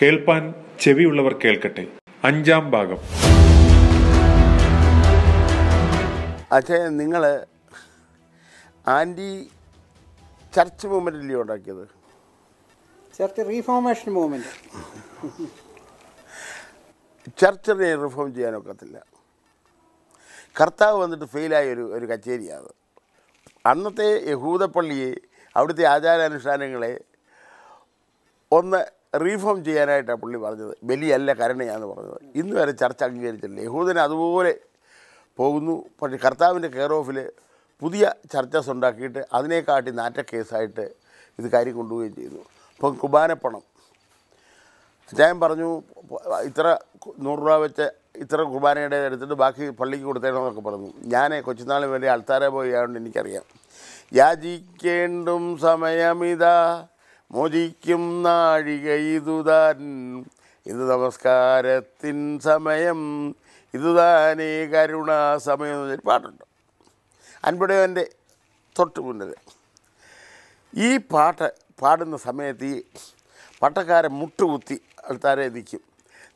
കേൾപ്പാൻ ചെവിയുള്ളവർ കേൾക്കട്ടെ അഞ്ചാം ഭാഗം അച്ഛേ നിങ്ങൾ ആൻറ്റി ചർച്ച് മൂവ്മെൻ്റ് അല്ലയോ ഉണ്ടാക്കിയത് ചർച്ച് റീഫോർമേഷൻ മൂവ്മെൻറ്റ് ചർച്ചിനെ റിഫോം ചെയ്യാനൊക്കത്തില്ല കർത്താവ് വന്നിട്ട് ഫെയിലായ ഒരു ഒരു കച്ചേരിയാണ് അന്നത്തെ യഹൂദപ്പള്ളിയെ അവിടുത്തെ ആചാരാനുഷ്ഠാനങ്ങളെ ഒന്ന് റീഫോം ചെയ്യാനായിട്ടാണ് പുള്ളി പറഞ്ഞത് ബലിയല്ല കരുണയാന്ന് പറഞ്ഞത് ഇന്ന് വരെ ചർച്ച അംഗീകരിച്ചിട്ടില്ല യഹൂദന അതുപോലെ പോകുന്നു പക്ഷേ കർത്താവിൻ്റെ കെയർ ഓഫിൽ പുതിയ ചർച്ചസ് ഉണ്ടാക്കിയിട്ട് അതിനെക്കാട്ടി നാറ്റ കേസായിട്ട് ഇത് കാര്യം കൊണ്ടുപോവുകയും ചെയ്യുന്നു അപ്പം കുബാനപ്പണം അച്ചായം പറഞ്ഞു ഇത്ര നൂറ് രൂപ വെച്ച് ഇത്ര കുർബാനയുടെ എടുത്തിട്ട് ബാക്കി പള്ളിക്ക് കൊടുത്തേണമെന്നൊക്കെ പറഞ്ഞു ഞാൻ കൊച്ചുനാൾ വേണ്ടി അൾത്താര പോയി ആയതുകൊണ്ട് എനിക്കറിയാം യാചിക്കേണ്ടും സമയമിതാ മോചിക്കും നാഴികയിതുതാൻ ഇത് നമസ്കാരത്തിൻ സമയം ഇതുതാനേ കരുണാസമയം എന്ന് പറഞ്ഞൊരു പാട്ടുണ്ട് അൻപടവൻ്റെ തൊട്ട് മുന്നിൽ ഈ പാട്ട് പാടുന്ന സമയത്ത് ഈ പട്ടക്കാരൻ മുട്ടുകുത്തി ആൾക്കാരെ നിൽക്കും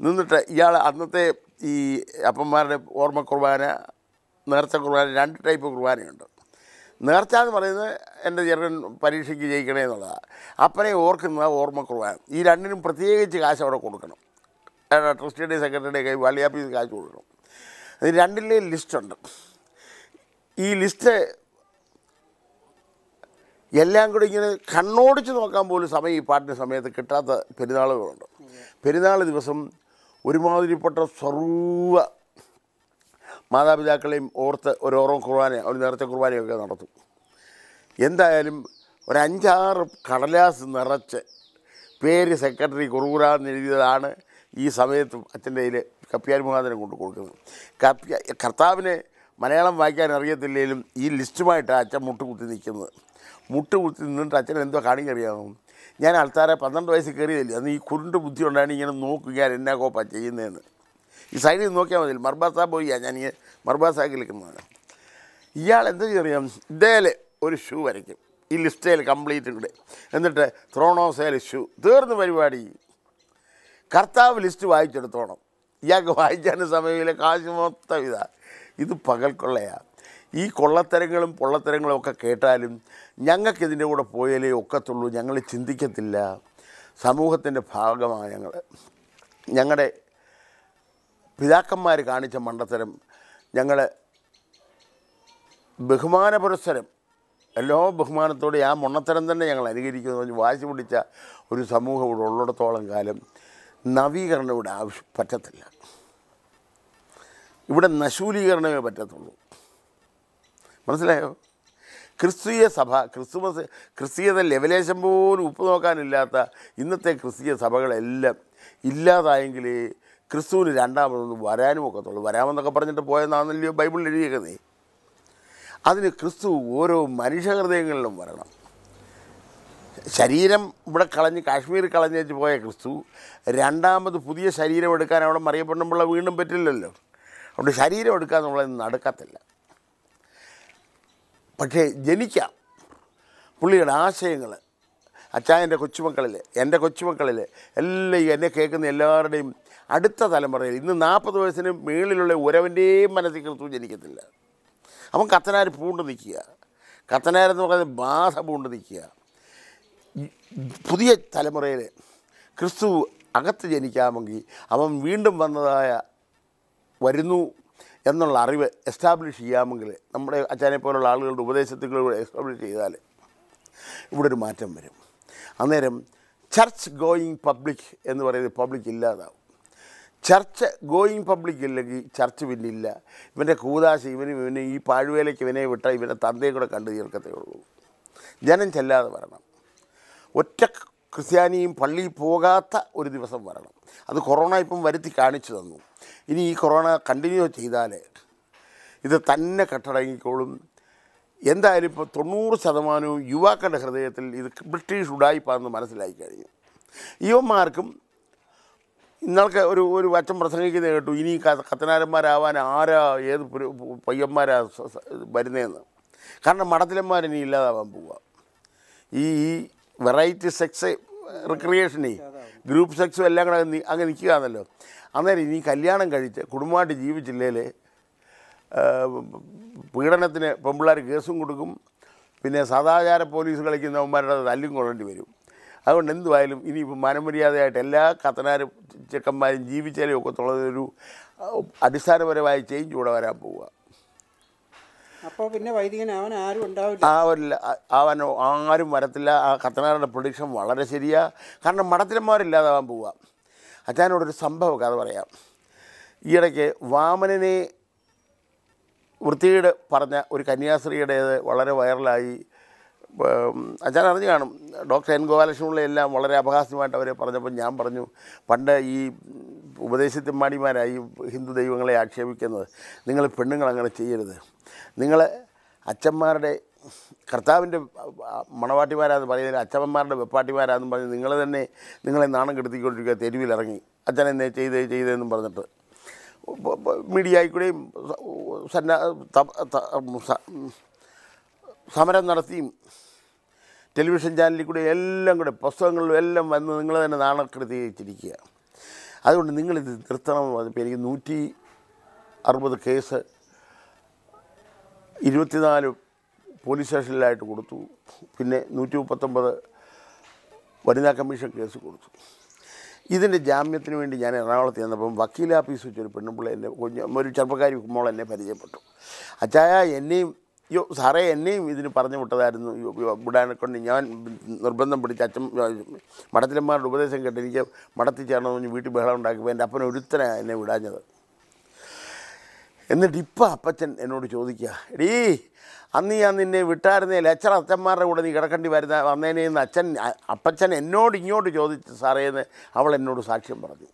നിന്നിട്ട് ഇയാൾ അന്നത്തെ ഈ അപ്പന്മാരുടെ ഓർമ്മ കുർബാന നേർച്ച കുർബാന രണ്ട് ടൈപ്പ് കുർബാനയുണ്ട് നേർച്ച എന്ന് പറയുന്നത് എൻ്റെ ചെറുകൻ പരീക്ഷയ്ക്ക് ജയിക്കണേ എന്നുള്ളതാണ് അപ്പനെയും ഓർക്കുന്നത് ഓർമ്മക്കുറവാണ് ഈ രണ്ടിനും പ്രത്യേകിച്ച് കാശ് അവിടെ കൊടുക്കണം ട്രസ്റ്റിയുടെയും സെക്രട്ടറിയുടെയും കൈ വാളിയാപ്പീസ് കാശ് കൊടുക്കണം അത് ലിസ്റ്റ് ലിസ്റ്റുണ്ട് ഈ ലിസ്റ്റ് എല്ലാം കൂടി ഇങ്ങനെ കണ്ണോടിച്ച് നോക്കാൻ പോലും സമയം ഈ പാട്ടിൻ്റെ സമയത്ത് കിട്ടാത്ത പെരുന്നാളുകളുണ്ട് പെരുന്നാൾ ദിവസം ഒരുമാതിരിപ്പെട്ട സർവ്വ മാതാപിതാക്കളെയും ഓർത്ത് ഒരു ഓറോ കുർബാന ഒരു നേരത്തെ കുർബാനയൊക്കെ നടത്തും എന്തായാലും ഒരു അഞ്ചാറ് കടലാസ് നിറച്ച് പേര് സെക്രട്ടറി കുറുകുറാന്ന് എഴുതിയതാണ് ഈ സമയത്ത് അച്ഛൻ്റെ കയ്യിൽ കപ്പ്യാർ മുഖാന്തരം കൊണ്ടു കൊടുക്കുന്നത് കപ്പ്യ കർത്താവിനെ മലയാളം വായിക്കാൻ അറിയത്തില്ലെങ്കിലും ഈ ലിസ്റ്റുമായിട്ടാണ് അച്ഛൻ മുട്ടുകുത്തി നിൽക്കുന്നത് മുട്ടുകുത്തി നിന്നിട്ട് അച്ഛൻ എന്തോ കാണിക്കറിയാമോ ഞാൻ ആൾക്കാരെ പന്ത്രണ്ട് വയസ്സ് കയറിയതല്ലേ അന്ന് ഈ കുരുണ്ട് ബുദ്ധി ഉണ്ടായിരുന്നു ഇങ്ങനെ നോക്കുക എന്നാ കോപ്പാ ചെയ്യുന്നതെന്ന് ഈ സൈഡിൽ നോക്കിയാൽ മതി മർബാസ പോയി ഞാൻ ഈ മർബാസാക്കി നിൽക്കുന്നത് ഇയാൾ എന്താ ചെയ്യാം ഇതേലെ ഒരു ഷൂ വരയ്ക്കും ഈ ലിസ്റ്റേൽ കംപ്ലീറ്റ് ഇവിടെ എന്നിട്ട് ത്രോണോസേൽ ഷൂ തീർന്ന പരിപാടി കർത്താവ് ലിസ്റ്റ് വായിച്ചെടുത്തോണം ഇയാൾക്ക് വായിക്കാനും സമയമില്ല കാശ് മൊത്തം ഇതാ ഇത് പകൽ കൊള്ളയാണ് ഈ കൊള്ളത്തരങ്ങളും പൊള്ളത്തരങ്ങളും ഒക്കെ കേട്ടാലും ഞങ്ങൾക്കിതിൻ്റെ കൂടെ പോയാലേ ഒക്കത്തുള്ളൂ ഞങ്ങൾ ചിന്തിക്കത്തില്ല സമൂഹത്തിൻ്റെ ഭാഗമാണ് ഞങ്ങൾ ഞങ്ങളുടെ പിതാക്കന്മാർ കാണിച്ച മണ്ടത്തരം ഞങ്ങൾ ബഹുമാന പുരസ്സരം എല്ലാ ബഹുമാനത്തോടെ ആ മണ്ണത്തരം തന്നെ ഞങ്ങൾ അനുകരിക്കുന്നു പറഞ്ഞ് വാശി പിടിച്ച ഒരു സമൂഹം ഇവിടെ ഉള്ളിടത്തോളം കാലം നവീകരണം ഇവിടെ ആവശ്യം പറ്റത്തില്ല ഇവിടെ നശൂലീകരണമേ പറ്റത്തുള്ളൂ മനസ്സിലായോ ക്രിസ്തീയ സഭ ക്രിസ്തുമസ് ക്രിസ്തീയത ലെവലേശം പോലും ഉപ്പ് നോക്കാനില്ലാത്ത ഇന്നത്തെ ക്രിസ്തീയ സഭകളെല്ലാം ഇല്ലാതായെങ്കിലേ ക്രിസ്തുവിന് രണ്ടാമതൊന്ന് വരാനും ഒക്കത്തുള്ളൂ വരാമെന്നൊക്കെ പറഞ്ഞിട്ട് പോയെന്നാണല്ലോ ബൈബിളിൽ എഴുതിയേക്കുന്നത് അതിന് ക്രിസ്തു ഓരോ മനുഷ്യഹൃദയങ്ങളിലും വരണം ശരീരം ഇവിടെ കളഞ്ഞ് കാശ്മീർ കളഞ്ഞേച്ച് പോയ ക്രിസ്തു രണ്ടാമത് പുതിയ ശരീരം എടുക്കാൻ അവിടെ മറിയപ്പെടുമ്പോൾ വീണ്ടും പറ്റില്ലല്ലോ അവിടെ ശരീരം എടുക്കാൻ നമ്മളെ നടക്കത്തില്ല പക്ഷേ ജനിക്കാം പുള്ളിയുടെ ആശയങ്ങൾ അച്ചായൻ്റെ കൊച്ചുമക്കളിൽ എൻ്റെ കൊച്ചുമക്കളിൽ എല്ലാം എന്നെ കേൾക്കുന്ന എല്ലാവരുടെയും അടുത്ത തലമുറയിൽ ഇന്ന് നാൽപ്പത് വയസ്സിന് മേളിലുള്ള ഉരവൻ്റെയും മനസ്സിൽ കൃത്യം ജനിക്കത്തില്ല അപ്പം കത്തനാർ പൂണ്ട് നിൽക്കുക കത്തനാരെന്ന് പറയുന്നത് ബാധ പൂണ്ട് നിൽക്കുക പുതിയ തലമുറയിൽ ക്രിസ്തു അകത്ത് ജനിക്കാമെങ്കിൽ അവൻ വീണ്ടും വന്നതായ വരുന്നു എന്നുള്ള അറിവ് എസ്റ്റാബ്ലിഷ് ചെയ്യാമെങ്കിൽ നമ്മുടെ അച്ഛനെ പോലുള്ള ആളുകളുടെ ഉപദേശത്തിലൂടെ എസ്റ്റാബ്ലിഷ് ചെയ്താൽ ഇവിടെ ഒരു മാറ്റം വരും അന്നേരം ചർച്ച് ഗോയിങ് പബ്ലിക് എന്ന് പറയുന്നത് പബ്ലിക് ഇല്ലാതാവും ചർച്ച് ഗോയിങ് പബ്ലിക് ഇല്ലെങ്കിൽ ചർച്ച് പിന്നില്ല ഇവൻ്റെ കൂതാശ ഇവനും ഇവനെ ഈ പാഴ്വേലയ്ക്ക് ഇവനെ വിട്ടാൽ ഇവൻ്റെ തന്തയും കൂടെ കണ്ടു തീർക്കത്തേ ഉള്ളൂ ജനം ചെല്ലാതെ വരണം ഒറ്റ ക്രിസ്ത്യാനിയും പള്ളിയിൽ പോകാത്ത ഒരു ദിവസം വരണം അത് കൊറോണ ഇപ്പം വരുത്തി കാണിച്ചു തന്നു ഇനി ഈ കൊറോണ കണ്ടിന്യൂ ചെയ്താൽ ഇത് തന്നെ കെട്ടടങ്ങിക്കോളും എന്തായാലും ഇപ്പോൾ തൊണ്ണൂറ് ശതമാനവും യുവാക്കളുടെ ഹൃദയത്തിൽ ഇത് ബ്രിട്ടീഷ് ഉടായിപ്പാന്ന് മനസ്സിലായി കഴിഞ്ഞു യുവന്മാർക്കും ഇന്നലൊക്കെ ഒരു ഒരു അച്ഛൻ പ്രസംഗിക്കുന്നത് കേട്ടു ഇനി കത്തനാരന്മാരാവാൻ ആരാ ഏത് പയ്യന്മാരാ വരുന്നതെന്ന് കാരണം മഠത്തിലന്മാർ ഇനി ഇല്ലാതാവാൻ പോവുക ഈ വെറൈറ്റി സെക്സ് റിക്രിയേഷനെ ഗ്രൂപ്പ് സെക്സും എല്ലാം കൂടെ അങ്ങ് നിൽക്കുകയാണല്ലോ അന്നേരം ഇനി കല്യാണം കഴിച്ച് കുടുംബമായിട്ട് ജീവിച്ചില്ലേ പീഡനത്തിന് പെമ്പിള്ളേർ കേസും കൊടുക്കും പിന്നെ സദാചാര പോലീസ് കളിക്കുന്നവന്മാരുടെ തല്ലും കൊള്ളേണ്ടി വരും അതുകൊണ്ട് എന്തുവായാലും ഇനിയിപ്പോൾ മനമര്യാദയായിട്ട് എല്ലാ കത്തനാരും ചെക്കന്മാരും ജീവിച്ചാലും ഒക്കെ ഉള്ളതൊരു അടിസ്ഥാനപരമായ ചേഞ്ച് കൂടെ വരാൻ പോവുക അപ്പോൾ പിന്നെ വൈദികനാവാൻ ആരും ഉണ്ടാവില്ല ആവില്ല ആവാനോ ആരും വരത്തില്ല ആ കത്തനാരുടെ പ്രൊഡിക്ഷൻ വളരെ ശരിയാ കാരണം മടത്തിലന്മാരില്ലാതാവാൻ പോവുക ഒരു സംഭവ കഥ പറയാം ഈയിടയ്ക്ക് വാമനനെ വൃത്തിയുടെ പറഞ്ഞ ഒരു കന്യാസ്ത്രീയുടേത് വളരെ വൈറലായി അച്ഛൻ അറിഞ്ഞു കാണും ഡോക്ടർ എൻ ഗോപാലകൃഷ്ണനുള്ള എല്ലാം വളരെ അപഹാസ്യമായിട്ട് അവരെ പറഞ്ഞപ്പോൾ ഞാൻ പറഞ്ഞു പണ്ട് ഈ ഉപദേശത്തിന്മാടിമാരായി ഹിന്ദു ദൈവങ്ങളെ ആക്ഷേപിക്കുന്നത് നിങ്ങൾ പെണ്ണുങ്ങൾ അങ്ങനെ ചെയ്യരുത് നിങ്ങൾ അച്ഛന്മാരുടെ കർത്താവിൻ്റെ മണവാട്ടിമാരാന്ന് പറയുന്നതിൽ അച്ഛന്മാരുടെ വെപ്പാട്ടിമാരാന്ന് പറഞ്ഞ് നിങ്ങൾ തന്നെ നിങ്ങളെ നാണം കെടുത്തിക്കൊണ്ടിരിക്കുക തെരുവിലിറങ്ങി അച്ഛൻ എന്നെ ചെയ്ത് ചെയ്തതെന്നും പറഞ്ഞിട്ട് മീഡിയ ആയിക്കൂടെയും സന്ന സമരം നടത്തിയും ടെലിവിഷൻ ചാനലിൽ കൂടെ എല്ലാം കൂടെ പുസ്തകങ്ങളിലും എല്ലാം വന്ന് നിങ്ങൾ തന്നെ നാണകൃതിയിച്ചിരിക്കുക അതുകൊണ്ട് നിങ്ങളിത് നിർത്തണം ഇപ്പോൾ എനിക്ക് നൂറ്റി അറുപത് കേസ് ഇരുപത്തിനാല് പോലീസ് സ്റ്റേഷനിലായിട്ട് കൊടുത്തു പിന്നെ നൂറ്റി മുപ്പത്തൊമ്പത് വനിതാ കമ്മീഷൻ കേസ് കൊടുത്തു ഇതിൻ്റെ ജാമ്യത്തിന് വേണ്ടി ഞാൻ എറണാകുളത്ത് ചെന്നപ്പം വക്കീൽ വെച്ചൊരു വെച്ചൊരു എൻ്റെ എന്നെ ഒരു ചെറുപ്പക്കാരി മോൾ എന്നെ പരിചയപ്പെട്ടു അച്ചായ എന്നെയും യോ സാറേ എന്നെയും ഇതിന് പറഞ്ഞു വിട്ടതായിരുന്നു വിടാനെ കൊണ്ട് ഞാൻ നിർബന്ധം പിടിച്ച് അച്ഛൻ മഠത്തിലന്മാരുടെ ഉപദേശം കേട്ട് എനിക്ക് മഠത്തിൽ ചേർന്നു വീട്ടിൽ ബഹളം ഉണ്ടാക്കിയപ്പോൾ എൻ്റെ അപ്പന ഒരുത്തനാണ് എന്നെ വിടാഞ്ഞത് എന്നിട്ട് ഇപ്പം അപ്പച്ചൻ എന്നോട് ചോദിക്കുക എടീ അന്ന് ഞാൻ നിന്നെ വിട്ടായിരുന്നേ അച്ഛൻ അച്ഛന്മാരുടെ കൂടെ നീ കിടക്കേണ്ടി വരുന്ന വന്നതിനേന്ന് അച്ഛൻ അപ്പച്ചൻ എന്നോട് ഇങ്ങോട്ട് ചോദിച്ചു സാറേന്ന് അവൾ എന്നോട് സാക്ഷ്യം പറഞ്ഞു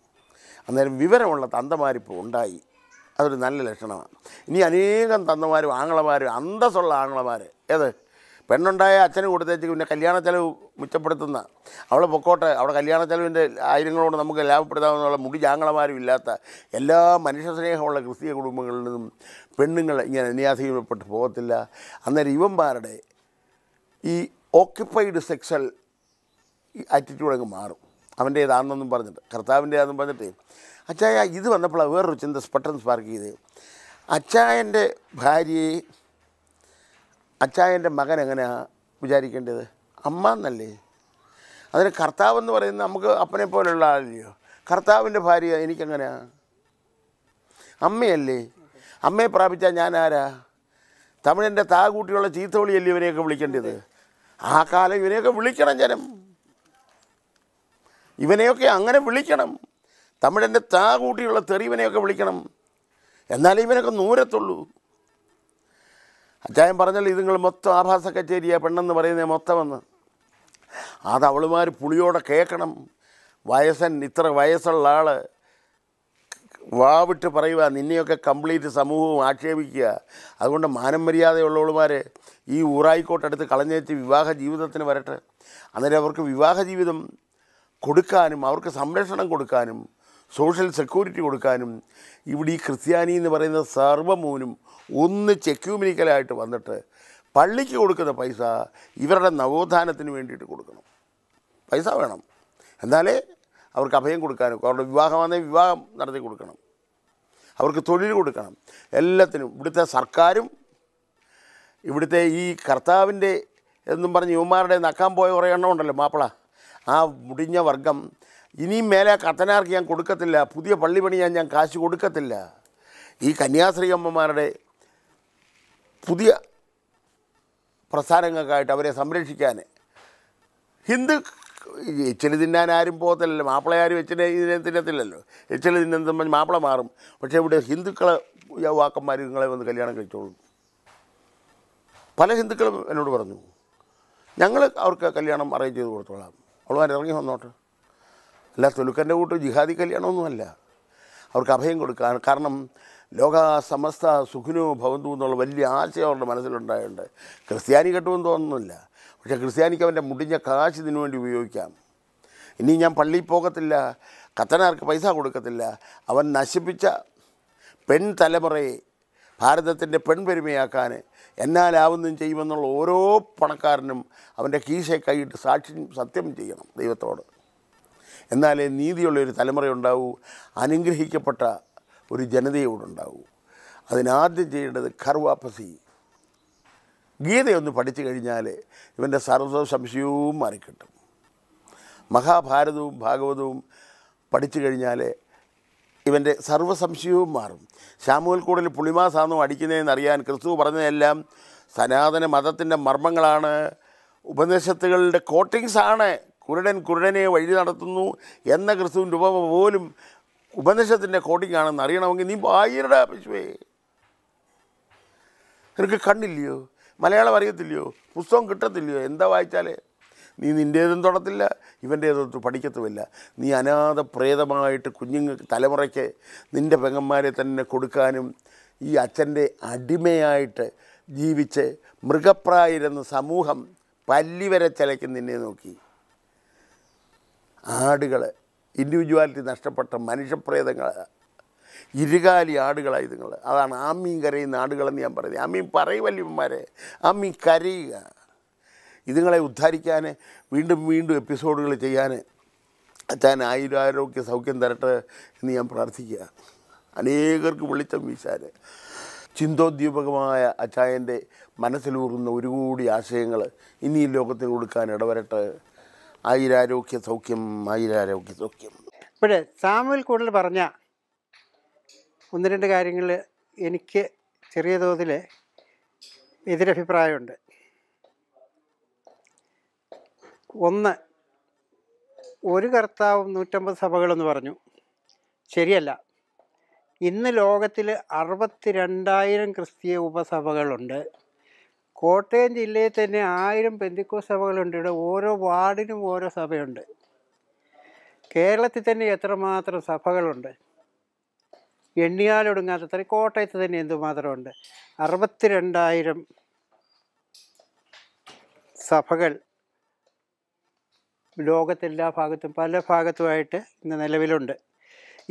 അന്നേരം വിവരമുള്ള തന്തമാരിപ്പോൾ ഉണ്ടായി അതൊരു നല്ല ലക്ഷണമാണ് ഇനി അനേകം തന്നമാരും ആങ്ങളമാരും അന്തസ്സുള്ള ആങ്ങളമാർ ഏത് പെണ്ണുണ്ടായ അച്ഛന് കൊടുത്തേച്ച് പിന്നെ കല്യാണ ചെലവ് മിച്ചപ്പെടുത്തുന്ന അവളെ പൊക്കോട്ടെ അവിടെ കല്യാണ ചെലവിൻ്റെ ആയിരങ്ങളോട് നമുക്ക് ലാഭപ്പെടുത്താമെന്നുള്ള മുടി ജാങ്ങളമാരും ഇല്ലാത്ത എല്ലാ മനുഷ്യസ്നേഹമുള്ള ക്രിസ്തീയ കുടുംബങ്ങളിൽ നിന്നും പെണ്ണുങ്ങൾ ഇങ്ങനെ നിയാസീനപ്പെട്ട് പോകത്തില്ല അന്നേരം ഇവന്മാരുടെ ഈ ഓക്യുപ്പൈഡ് സെക്സൽ ആറ്റിറ്റ്യൂഡ് അങ്ങ് മാറും അവൻ്റേതാണെന്നൊന്നും പറഞ്ഞിട്ട് കർത്താവിൻ്റേതാണെന്നും പറഞ്ഞിട്ട് അച്ചായ ഇത് വന്നപ്പോൾ വേറൊരു ചിന്ത സ്പെട്ടൻ സ്പാർക്ക് ചെയ്ത് അച്ചായൻ്റെ ഭാര്യയെ അച്ചായൻ്റെ മകൻ എങ്ങനെയാണ് വിചാരിക്കേണ്ടത് അമ്മ എന്നല്ലേ അതിന് കർത്താവ് എന്ന് പറയുന്നത് നമുക്ക് അപ്പനെ പോലെയുള്ള ആളല്ലയോ കർത്താവിൻ്റെ ഭാര്യ എനിക്കെങ്ങനെയാണ് അമ്മയല്ലേ അമ്മയെ പ്രാപിച്ചാൽ ഞാൻ ആരാ തമിഴിൻ്റെ താ കൂട്ടിയുള്ള ചീത്തവിളിയല്ലേ ഇവനെയൊക്കെ വിളിക്കേണ്ടത് ആ കാലം ഇവനെയൊക്കെ വിളിക്കണം ജനം ഇവനെയൊക്കെ അങ്ങനെ വിളിക്കണം തമിഴൻ്റെ താ കൂട്ടിയുള്ള തെറിവനെയൊക്കെ വിളിക്കണം എന്നാലേ ഇവനൊക്കെ നൂരത്തുള്ളൂ അച്ചായം പറഞ്ഞല്ലോ ഇതുങ്ങൾ മൊത്തം ആഭാസ കച്ചേരിയാ പെണ്ണെന്ന് പറയുന്നത് മൊത്തമെന്ന് അത് അവളുമാർ പുളിയോടെ കേൾക്കണം വയസ്സൻ ഇത്ര വയസ്സുള്ള ആൾ വാവിട്ട് പറയുക നിന്നെയൊക്കെ കംപ്ലീറ്റ് സമൂഹവും ആക്ഷേപിക്കുക അതുകൊണ്ട് മാനം മര്യാദയുള്ളവളുമാർ ഈ ഊറായിക്കോട്ടടുത്ത് കളഞ്ഞേച്ച് വിവാഹ ജീവിതത്തിന് വരട്ടെ അന്നേരം അവർക്ക് വിവാഹ ജീവിതം കൊടുക്കാനും അവർക്ക് സംരക്ഷണം കൊടുക്കാനും സോഷ്യൽ സെക്യൂരിറ്റി കൊടുക്കാനും ഇവിടെ ഈ ക്രിസ്ത്യാനി എന്ന് പറയുന്ന സർവമൂനും ഒന്ന് ചെക്യൂമിനിക്കലായിട്ട് വന്നിട്ട് പള്ളിക്ക് കൊടുക്കുന്ന പൈസ ഇവരുടെ നവോത്ഥാനത്തിന് വേണ്ടിയിട്ട് കൊടുക്കണം പൈസ വേണം എന്നാലേ അവർക്ക് അഭയം കൊടുക്കാനും അവരുടെ വിവാഹം വന്നേ വിവാഹം നടത്തി കൊടുക്കണം അവർക്ക് തൊഴിൽ കൊടുക്കണം എല്ലാത്തിനും ഇവിടുത്തെ സർക്കാരും ഇവിടുത്തെ ഈ കർത്താവിൻ്റെ എന്നും പറഞ്ഞ് യുവമാരുടെ നക്കാൻ പോയ കുറേ എണ്ണം ഉണ്ടല്ലോ മാപ്പിള ആ മുടിഞ്ഞ വർഗം ഇനിയും മേലെ കത്തനാർക്ക് ഞാൻ കൊടുക്കത്തില്ല പുതിയ പള്ളി പണിയാൻ ഞാൻ കാശ് കൊടുക്കത്തില്ല ഈ കന്യാസ്ത്രീ അമ്മമാരുടെ പുതിയ പ്രസ്ഥാനങ്ങൾക്കായിട്ട് അവരെ സംരക്ഷിക്കാൻ ഹിന്ദു എച്ചിൽ തിന്നാൻ ആരും പോകത്തില്ലല്ലോ മാപ്പിള ആരും എച്ചിനെ ഇതിനെ തിന്നത്തില്ലല്ലോ എച്ചിൽ തിന്നെന്ന് സംബന്ധിച്ച് മാപ്പിള മാറും പക്ഷേ ഇവിടെ ഹിന്ദുക്കളെ യുവാക്കന്മാർ നിങ്ങളെ വന്ന് കല്യാണം കഴിച്ചോളും പല ഹിന്ദുക്കളും എന്നോട് പറഞ്ഞു ഞങ്ങൾ അവർക്ക് കല്യാണം അറേഞ്ച് ചെയ്ത് കൊടുത്തോളാം അവളുമാർ ഇറങ്ങി വന്നോട്ട് അല്ല തൊലുക്കൻ്റെ കൂട്ട് ജിഹാദി കല്യാണമൊന്നുമല്ല അവർക്ക് അഭയം കൊടുക്കാൻ കാരണം ലോക സമസ്ത സുഖിനോ ഭവന്തു എന്നുള്ള വലിയ ആശയം അവരുടെ മനസ്സിലുണ്ടായുണ്ട് ക്രിസ്ത്യാനി കെട്ടുമെന്ന് തോന്നുന്നില്ല പക്ഷേ ക്രിസ്ത്യാനിക്ക് അവൻ്റെ മുടിഞ്ഞ കാശ് ഇതിനു വേണ്ടി ഉപയോഗിക്കാം ഇനി ഞാൻ പള്ളിയിൽ പോകത്തില്ല കത്തനാർക്ക് പൈസ കൊടുക്കത്തില്ല അവൻ നശിപ്പിച്ച പെൺ തലമുറയെ ഭാരതത്തിൻ്റെ പെൺപെരുമയാക്കാൻ ആവുന്നതും ചെയ്യുമെന്നുള്ള ഓരോ പണക്കാരനും അവൻ്റെ കീശയെ കൈയിട്ട് സാക്ഷ്യം സത്യം ചെയ്യണം ദൈവത്തോട് എന്നാലേ നീതിയുള്ള ഒരു തലമുറയുണ്ടാവൂ അനുഗ്രഹിക്കപ്പെട്ട ഒരു ജനതയോടുണ്ടാവൂ അതിനാദ്യം ചെയ്യേണ്ടത് ഖർവാപ്പസി ഗീതയൊന്ന് പഠിച്ചു കഴിഞ്ഞാൽ ഇവൻ്റെ സർവ്വ സംശയവും മാറിക്കിട്ടും മഹാഭാരതവും ഭാഗവതവും പഠിച്ചു കഴിഞ്ഞാലേ ഇവൻ്റെ സർവ്വസംശയവും മാറും ശാമുവൽ കൂടുതൽ പുളിമാസാന്നും അടിക്കുന്നതെന്ന് അറിയാൻ ക്രിസ്തു പറഞ്ഞതെല്ലാം സനാതന മതത്തിൻ്റെ മർമ്മങ്ങളാണ് ഉപനിഷത്തുകളുടെ കോട്ടിങ്സ് ആണ് കുരുടൻ കുരുടനെ വഴി നടത്തുന്നു എന്ന ക്രിസ്തുവിൻ്റെ ഉപമ പോലും ഉപനിഷത്തിൻ്റെ കോട്ടിങ് ആണെന്ന് അറിയണമെങ്കിൽ നീ ഭാര്യയുടെ പശുവേ നിനക്ക് കണ്ണില്ലയോ മലയാളം അറിയത്തില്ലയോ പുസ്തകം കിട്ടത്തില്ലയോ എന്താ വായിച്ചാലേ നീ നിൻ്റേതും തൊടത്തില്ല ഇവൻ്റേതും പഠിക്കത്തുമില്ല നീ അനാഥ പ്രേതമായിട്ട് കുഞ്ഞുങ്ങൾക്ക് തലമുറയ്ക്ക് നിൻ്റെ പെങ്ങന്മാരെ തന്നെ കൊടുക്കാനും ഈ അച്ഛൻ്റെ അടിമയായിട്ട് ജീവിച്ച് മൃഗപ്രായിരുന്ന സമൂഹം പല്ലിവരെ വരെ നിന്നെ നോക്കി ആടുകൾ ഇൻഡിവിജ്വാലിറ്റി നഷ്ടപ്പെട്ട മനുഷ്യപ്രേതങ്ങൾ ഇരുകാലി ആടുകളായി നിങ്ങൾ അതാണ് ആമീൻ കരയുന്ന ആടുകളെന്ന് ഞാൻ പറയുന്നത് ആമീൻ പറയും വല്യമ്മമാരെ ആമീൻ കരയുക ഇതുങ്ങളെ ഉദ്ധാരിക്കാൻ വീണ്ടും വീണ്ടും എപ്പിസോഡുകൾ ചെയ്യാൻ അച്ഛൻ ആരോഗ്യ സൗഖ്യം തരട്ടെ എന്ന് ഞാൻ പ്രാർത്ഥിക്കുക അനേകർക്ക് വെളിച്ചം വീശാൻ ചിന്തോദ്ദീപകമായ അച്ചായൻ്റെ മനസ്സിലൂറുന്ന ഒരു കൂടി ആശയങ്ങൾ ഇനി ഈ ലോകത്തിന് കൊടുക്കാൻ ഇടവരട്ടെ ആയിരാരോഗ്യ സൗഖ്യം ആയിരാരോഗ്യ സൗഖ്യം ഇവിടെ സാമുവൽ കൂടുതൽ പറഞ്ഞ ഒന്ന് രണ്ട് കാര്യങ്ങൾ എനിക്ക് ചെറിയ തോതിൽ എതിരഭിപ്രായമുണ്ട് ഒന്ന് ഒരു കർത്താവും നൂറ്റമ്പത് സഭകളെന്ന് പറഞ്ഞു ശരിയല്ല ഇന്ന് ലോകത്തിൽ അറുപത്തി രണ്ടായിരം ക്രിസ്തീയ ഉപസഭകളുണ്ട് കോട്ടയം ജില്ലയിൽ തന്നെ ആയിരം പെന്തിക്കോ സഭകളുണ്ട് ഇവിടെ ഓരോ വാർഡിനും ഓരോ സഭയുണ്ട് കേരളത്തിൽ തന്നെ എത്രമാത്രം സഭകളുണ്ട് എണ്ണിയാലൊടുങ്ങാത്തത്ര കോട്ടയത്ത് തന്നെ എന്തുമാത്രമുണ്ട് അറുപത്തി രണ്ടായിരം സഭകൾ ലോകത്തെല്ലാ ഭാഗത്തും പല ഭാഗത്തുമായിട്ട് ഇന്ന് നിലവിലുണ്ട്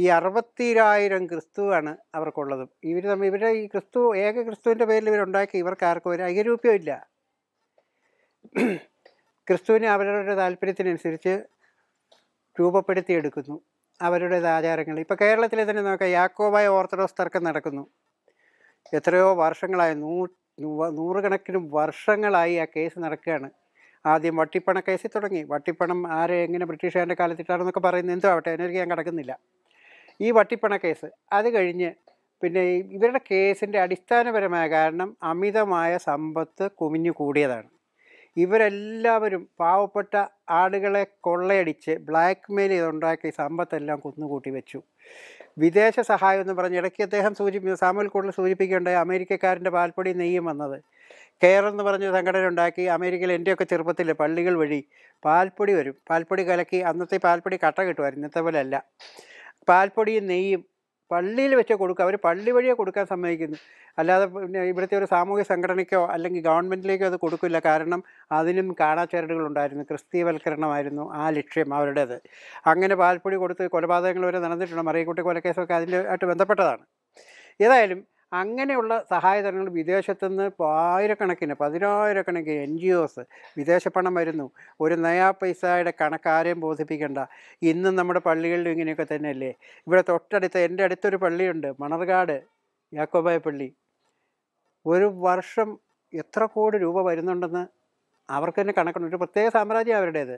ഈ അറുപത്തിരായിരം ക്രിസ്തുവാണ് അവർക്കുള്ളത് ഇവർ തമ്മിൽ ഇവരുടെ ഈ ക്രിസ്തു ഏക ക്രിസ്തുവിൻ്റെ പേരിൽ ഇവരുണ്ടാക്കി ഇവർക്ക് ആർക്കും ഒരു ഇല്ല ക്രിസ്തുവിനെ അവരവരുടെ താല്പര്യത്തിനനുസരിച്ച് രൂപപ്പെടുത്തിയെടുക്കുന്നു അവരുടേത് ആചാരങ്ങൾ ഇപ്പോൾ കേരളത്തിലെ തന്നെ നോക്കാം യാക്കോബായ ഓർത്തഡോക്സ് തർക്കം നടക്കുന്നു എത്രയോ വർഷങ്ങളായി നൂ നൂറുകണക്കിനും വർഷങ്ങളായി ആ കേസ് നടക്കുകയാണ് ആദ്യം വട്ടിപ്പണ കേസിൽ തുടങ്ങി വട്ടിപ്പണം ആരെ എങ്ങനെ ബ്രിട്ടീഷുകാരുടെ കാലത്തിട്ടാണെന്നൊക്കെ പറയുന്നത് എന്തോ ആവട്ടെ അതിനൊക്കെ ഞാൻ കിടക്കുന്നില്ല ഈ വട്ടിപ്പണ കേസ് അത് കഴിഞ്ഞ് പിന്നെ ഇവരുടെ കേസിൻ്റെ അടിസ്ഥാനപരമായ കാരണം അമിതമായ സമ്പത്ത് കുമിഞ്ഞു കൂടിയതാണ് ഇവരെല്ലാവരും പാവപ്പെട്ട ആളുകളെ കൊള്ളയടിച്ച് ബ്ലാക്ക് മെയിൽ ചെയ്തുണ്ടാക്കി സമ്പത്തെല്ലാം കുന്നുകൂട്ടി വെച്ചു വിദേശ സഹായം എന്ന് പറഞ്ഞ് ഇടയ്ക്ക് അദ്ദേഹം സൂചിപ്പി സാമൂഹ്യ കൂടുതൽ സൂചിപ്പിക്കേണ്ട അമേരിക്കക്കാരൻ്റെ പാൽപ്പൊടി നെയ്യും വന്നത് കെയർ എന്ന് പറഞ്ഞ സംഘടന ഉണ്ടാക്കി അമേരിക്കയിൽ എൻ്റെയൊക്കെ ചെറുപ്പത്തിൽ പള്ളികൾ വഴി പാൽപ്പൊടി വരും പാൽപ്പൊടി കലക്കി അന്നത്തെ പാൽപ്പൊടി കട്ട കിട്ടുമായിരുന്നു ഇന്നത്തെ പോലെ അല്ല പാൽപ്പൊടിയും നെയ്യും പള്ളിയിൽ വെച്ച് കൊടുക്കുക അവർ പള്ളി വഴിയേ കൊടുക്കാൻ സമ്മതിക്കുന്നു അല്ലാതെ പിന്നെ ഇവിടുത്തെ ഒരു സാമൂഹ്യ സംഘടനയ്ക്കോ അല്ലെങ്കിൽ ഗവൺമെൻറ്റിലേക്കോ അത് കൊടുക്കില്ല കാരണം അതിനും കാണാച്ചേരടുകളുണ്ടായിരുന്നു ക്രിസ്തീവൽക്കരണമായിരുന്നു ആ ലക്ഷ്യം അവരുടേത് അങ്ങനെ പാൽപ്പൊടി കൊടുത്ത് കൊലപാതകങ്ങൾ വരെ നടന്നിട്ടുണ്ട് മറിയക്കുട്ടി കൊലക്കേസൊക്കെ അതിൻ്റെ ആയിട്ട് ബന്ധപ്പെട്ടതാണ് ഏതായാലും അങ്ങനെയുള്ള സഹായധനങ്ങൾ വിദേശത്തു നിന്ന് ഇപ്പോൾ ആയിരക്കണക്കിന് പതിനായിരക്കണക്കിന് എൻ ജി ഒസ് വിദേശ പണം വരുന്നു ഒരു നയാ പൈസയുടെ കണക്കാരെയും ബോധിപ്പിക്കേണ്ട ഇന്നും നമ്മുടെ പള്ളികളിലും ഇങ്ങനെയൊക്കെ തന്നെയല്ലേ ഇവിടെ തൊട്ടടുത്ത് എൻ്റെ അടുത്തൊരു പള്ളിയുണ്ട് മണർകാട് യാക്കോബായ പള്ളി ഒരു വർഷം എത്ര കോടി രൂപ വരുന്നുണ്ടെന്ന് അവർക്ക് തന്നെ കണക്കുണ്ട് ഒരു പ്രത്യേക സാമ്രാജ്യം അവരുടേത്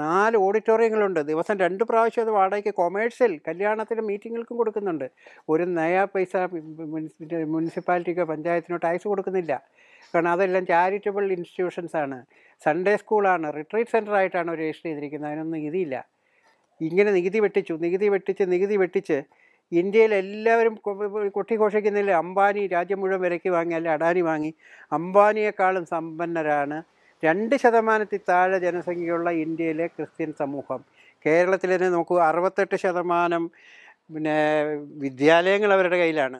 നാല് ഓഡിറ്റോറിയങ്ങളുണ്ട് ദിവസം രണ്ട് പ്രാവശ്യം അത് വാടകയ്ക്ക് കൊമേഴ്സ്യൽ കല്യാണത്തിന് മീറ്റിങ്ങുകൾക്കും കൊടുക്കുന്നുണ്ട് ഒരു നയ പൈസ മുനിസിപ്പാലിറ്റിക്കോ പഞ്ചായത്തിനോ ടാക്സ് കൊടുക്കുന്നില്ല കാരണം അതെല്ലാം ചാരിറ്റബിൾ ഇൻസ്റ്റിറ്റ്യൂഷൻസ് ആണ് സൺഡേ സ്കൂളാണ് റിട്രീറ്റ് സെൻ്റർ ആയിട്ടാണ് അവർ രജിസ്റ്റർ ചെയ്തിരിക്കുന്നത് അതിനൊന്നും നികുതിയില്ല ഇങ്ങനെ നികുതി വെട്ടിച്ചു നികുതി വെട്ടിച്ച് നികുതി വെട്ടിച്ച് ഇന്ത്യയിൽ എല്ലാവരും കൊട്ടിഘോഷിക്കുന്നില്ല അംബാനി രാജ്യം മുഴുവൻ വിലയ്ക്ക് വാങ്ങി അല്ലെ അഡാനി വാങ്ങി അംബാനിയെക്കാളും സമ്പന്നരാണ് രണ്ട് ശതമാനത്തിൽ താഴെ ജനസംഖ്യയുള്ള ഇന്ത്യയിലെ ക്രിസ്ത്യൻ സമൂഹം കേരളത്തിൽ തന്നെ നമുക്ക് അറുപത്തെട്ട് ശതമാനം പിന്നെ വിദ്യാലയങ്ങൾ അവരുടെ കയ്യിലാണ്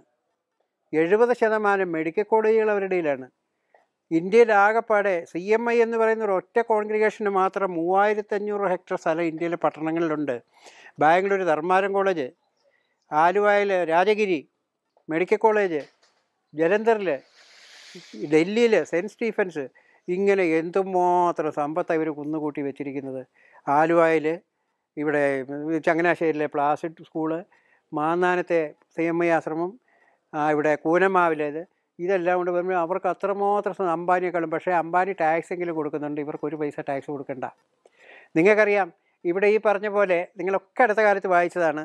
എഴുപത് ശതമാനം മെഡിക്കൽ കോളേജുകൾ അവരുടെ കയ്യിലാണ് ഇന്ത്യയിൽ ആകെപ്പാടെ സി എം ഐ എന്ന് പറയുന്ന ഒരു ഒറ്റ കോൺഗ്രിഗേഷന് മാത്രം മൂവായിരത്തഞ്ഞൂറ് ഹെക്ടർ സ്ഥലം ഇന്ത്യയിലെ പട്ടണങ്ങളിലുണ്ട് ബാംഗ്ലൂർ ധർമാരം കോളേജ് ആലുവായിൽ രാജഗിരി മെഡിക്കൽ കോളേജ് ജലന്ധറിൽ ഡൽഹിയിൽ സെൻറ്റ് സ്റ്റീഫൻസ് ഇങ്ങനെ എന്തുമാത്രം സമ്പത്താണ് ഇവർ കുന്നുകൂട്ടി വെച്ചിരിക്കുന്നത് ആലുവായിൽ ഇവിടെ ചങ്ങനാശ്ശേരിയിലെ പ്ലാസിഡ് സ്കൂള് മാന്നാനത്തെ സിയമ്മയ ആശ്രമം ഇവിടെ കൂനമാവിലേത് ഇതെല്ലാം കൊണ്ട് വരുമ്പോൾ അവർക്ക് അത്രമാത്രം കളും പക്ഷേ അംബാനി ടാക്സ് എങ്കിലും കൊടുക്കുന്നുണ്ട് ഇവർക്ക് ഒരു പൈസ ടാക്സ് കൊടുക്കണ്ട നിങ്ങൾക്കറിയാം ഇവിടെ ഈ പറഞ്ഞ പോലെ നിങ്ങളൊക്കെ അടുത്ത കാലത്ത് വായിച്ചതാണ്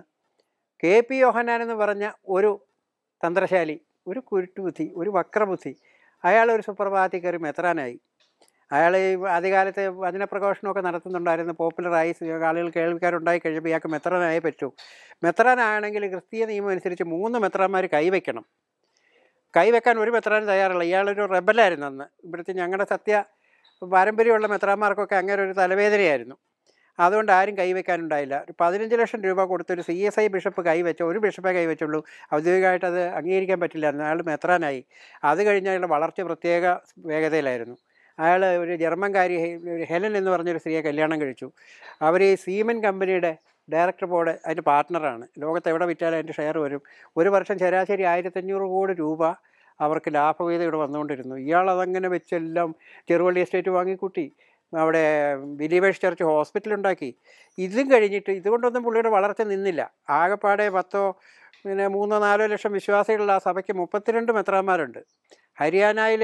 കെ പി യോഹനാൻ എന്ന് പറഞ്ഞ ഒരു തന്ത്രശാലി ഒരു കുരുട്ടുബുദ്ധി ഒരു വക്രബുദ്ധി അയാൾ ഒരു സുപ്രഭാതത്തിൽ കയറി മെത്രാനായി അയാൾ ഈ ആദ്യകാലത്ത് വചന പ്രഘോഷണമൊക്കെ നടത്തുന്നുണ്ടായിരുന്നു പോപ്പുലറായി ആളുകൾ കേൾവിക്കാരുണ്ടായി കഴിയുമ്പോൾ ഇയാൾക്ക് മെത്രനായേ പറ്റൂ മെത്രാനാണെങ്കിൽ ക്രിസ്തീയ നിയമം അനുസരിച്ച് മൂന്ന് മെത്രാന്മാർ കൈവയ്ക്കണം കൈവെക്കാൻ ഒരു മെത്രാൻ തയ്യാറില്ല ഇയാളൊരു റെബലായിരുന്നു അന്ന് ഇവിടുത്തെ ഞങ്ങളുടെ സത്യ പാരമ്പര്യമുള്ള മെത്രാന്മാർക്കൊക്കെ അങ്ങനെ ഒരു തലവേദനയായിരുന്നു അതുകൊണ്ട് ആരും കൈവയ്ക്കാനുണ്ടായില്ല ഒരു പതിനഞ്ച് ലക്ഷം രൂപ കൊടുത്തൊരു സി എസ് ഐ ബിഷപ്പ് കൈവച്ച ഒരു ബിഷപ്പേ കൈവച്ചുള്ളൂ ഔദ്യോഗികമായിട്ട് അത് അംഗീകരിക്കാൻ പറ്റില്ലായിരുന്നു അയാൾ മെത്രാനായി അത് കഴിഞ്ഞ് അയാളുടെ വളർച്ച പ്രത്യേക വേഗതയിലായിരുന്നു അയാൾ ഒരു ജർമ്മൻകാരി ഒരു ഹെലൻ എന്ന് പറഞ്ഞൊരു സ്ത്രീയെ കല്യാണം കഴിച്ചു അവർ ഈ സീമൻ കമ്പനിയുടെ ഡയറക്ടർ ബോർഡ് അതിൻ്റെ പാർട്ട്ണറാണ് ലോകത്ത് എവിടെ വിറ്റാലും അതിൻ്റെ ഷെയർ വരും ഒരു വർഷം ശരാശരി ആയിരത്തഞ്ഞൂറ് കോടി രൂപ അവർക്ക് ലാഭവിഹിതം ഇവിടെ വന്നുകൊണ്ടിരുന്നു ഇയാൾ അതങ്ങനെ വെച്ചെല്ലാം ചെറുവള്ളി എസ്റ്റേറ്റ് വാങ്ങിക്കൂട്ടി അവിടെ ബിലീവേഴ്സ് ചർച്ച് ഹോസ്പിറ്റൽ ഉണ്ടാക്കി ഇതും കഴിഞ്ഞിട്ട് ഇതുകൊണ്ടൊന്നും പുള്ളിയുടെ വളർച്ച നിന്നില്ല ആകെപ്പാടെ പത്തോ പിന്നെ മൂന്നോ നാലോ ലക്ഷം വിശ്വാസികളുള്ള ആ സഭയ്ക്ക് മുപ്പത്തിരണ്ട് മെത്രാന്മാരുണ്ട് ഹരിയാനയിൽ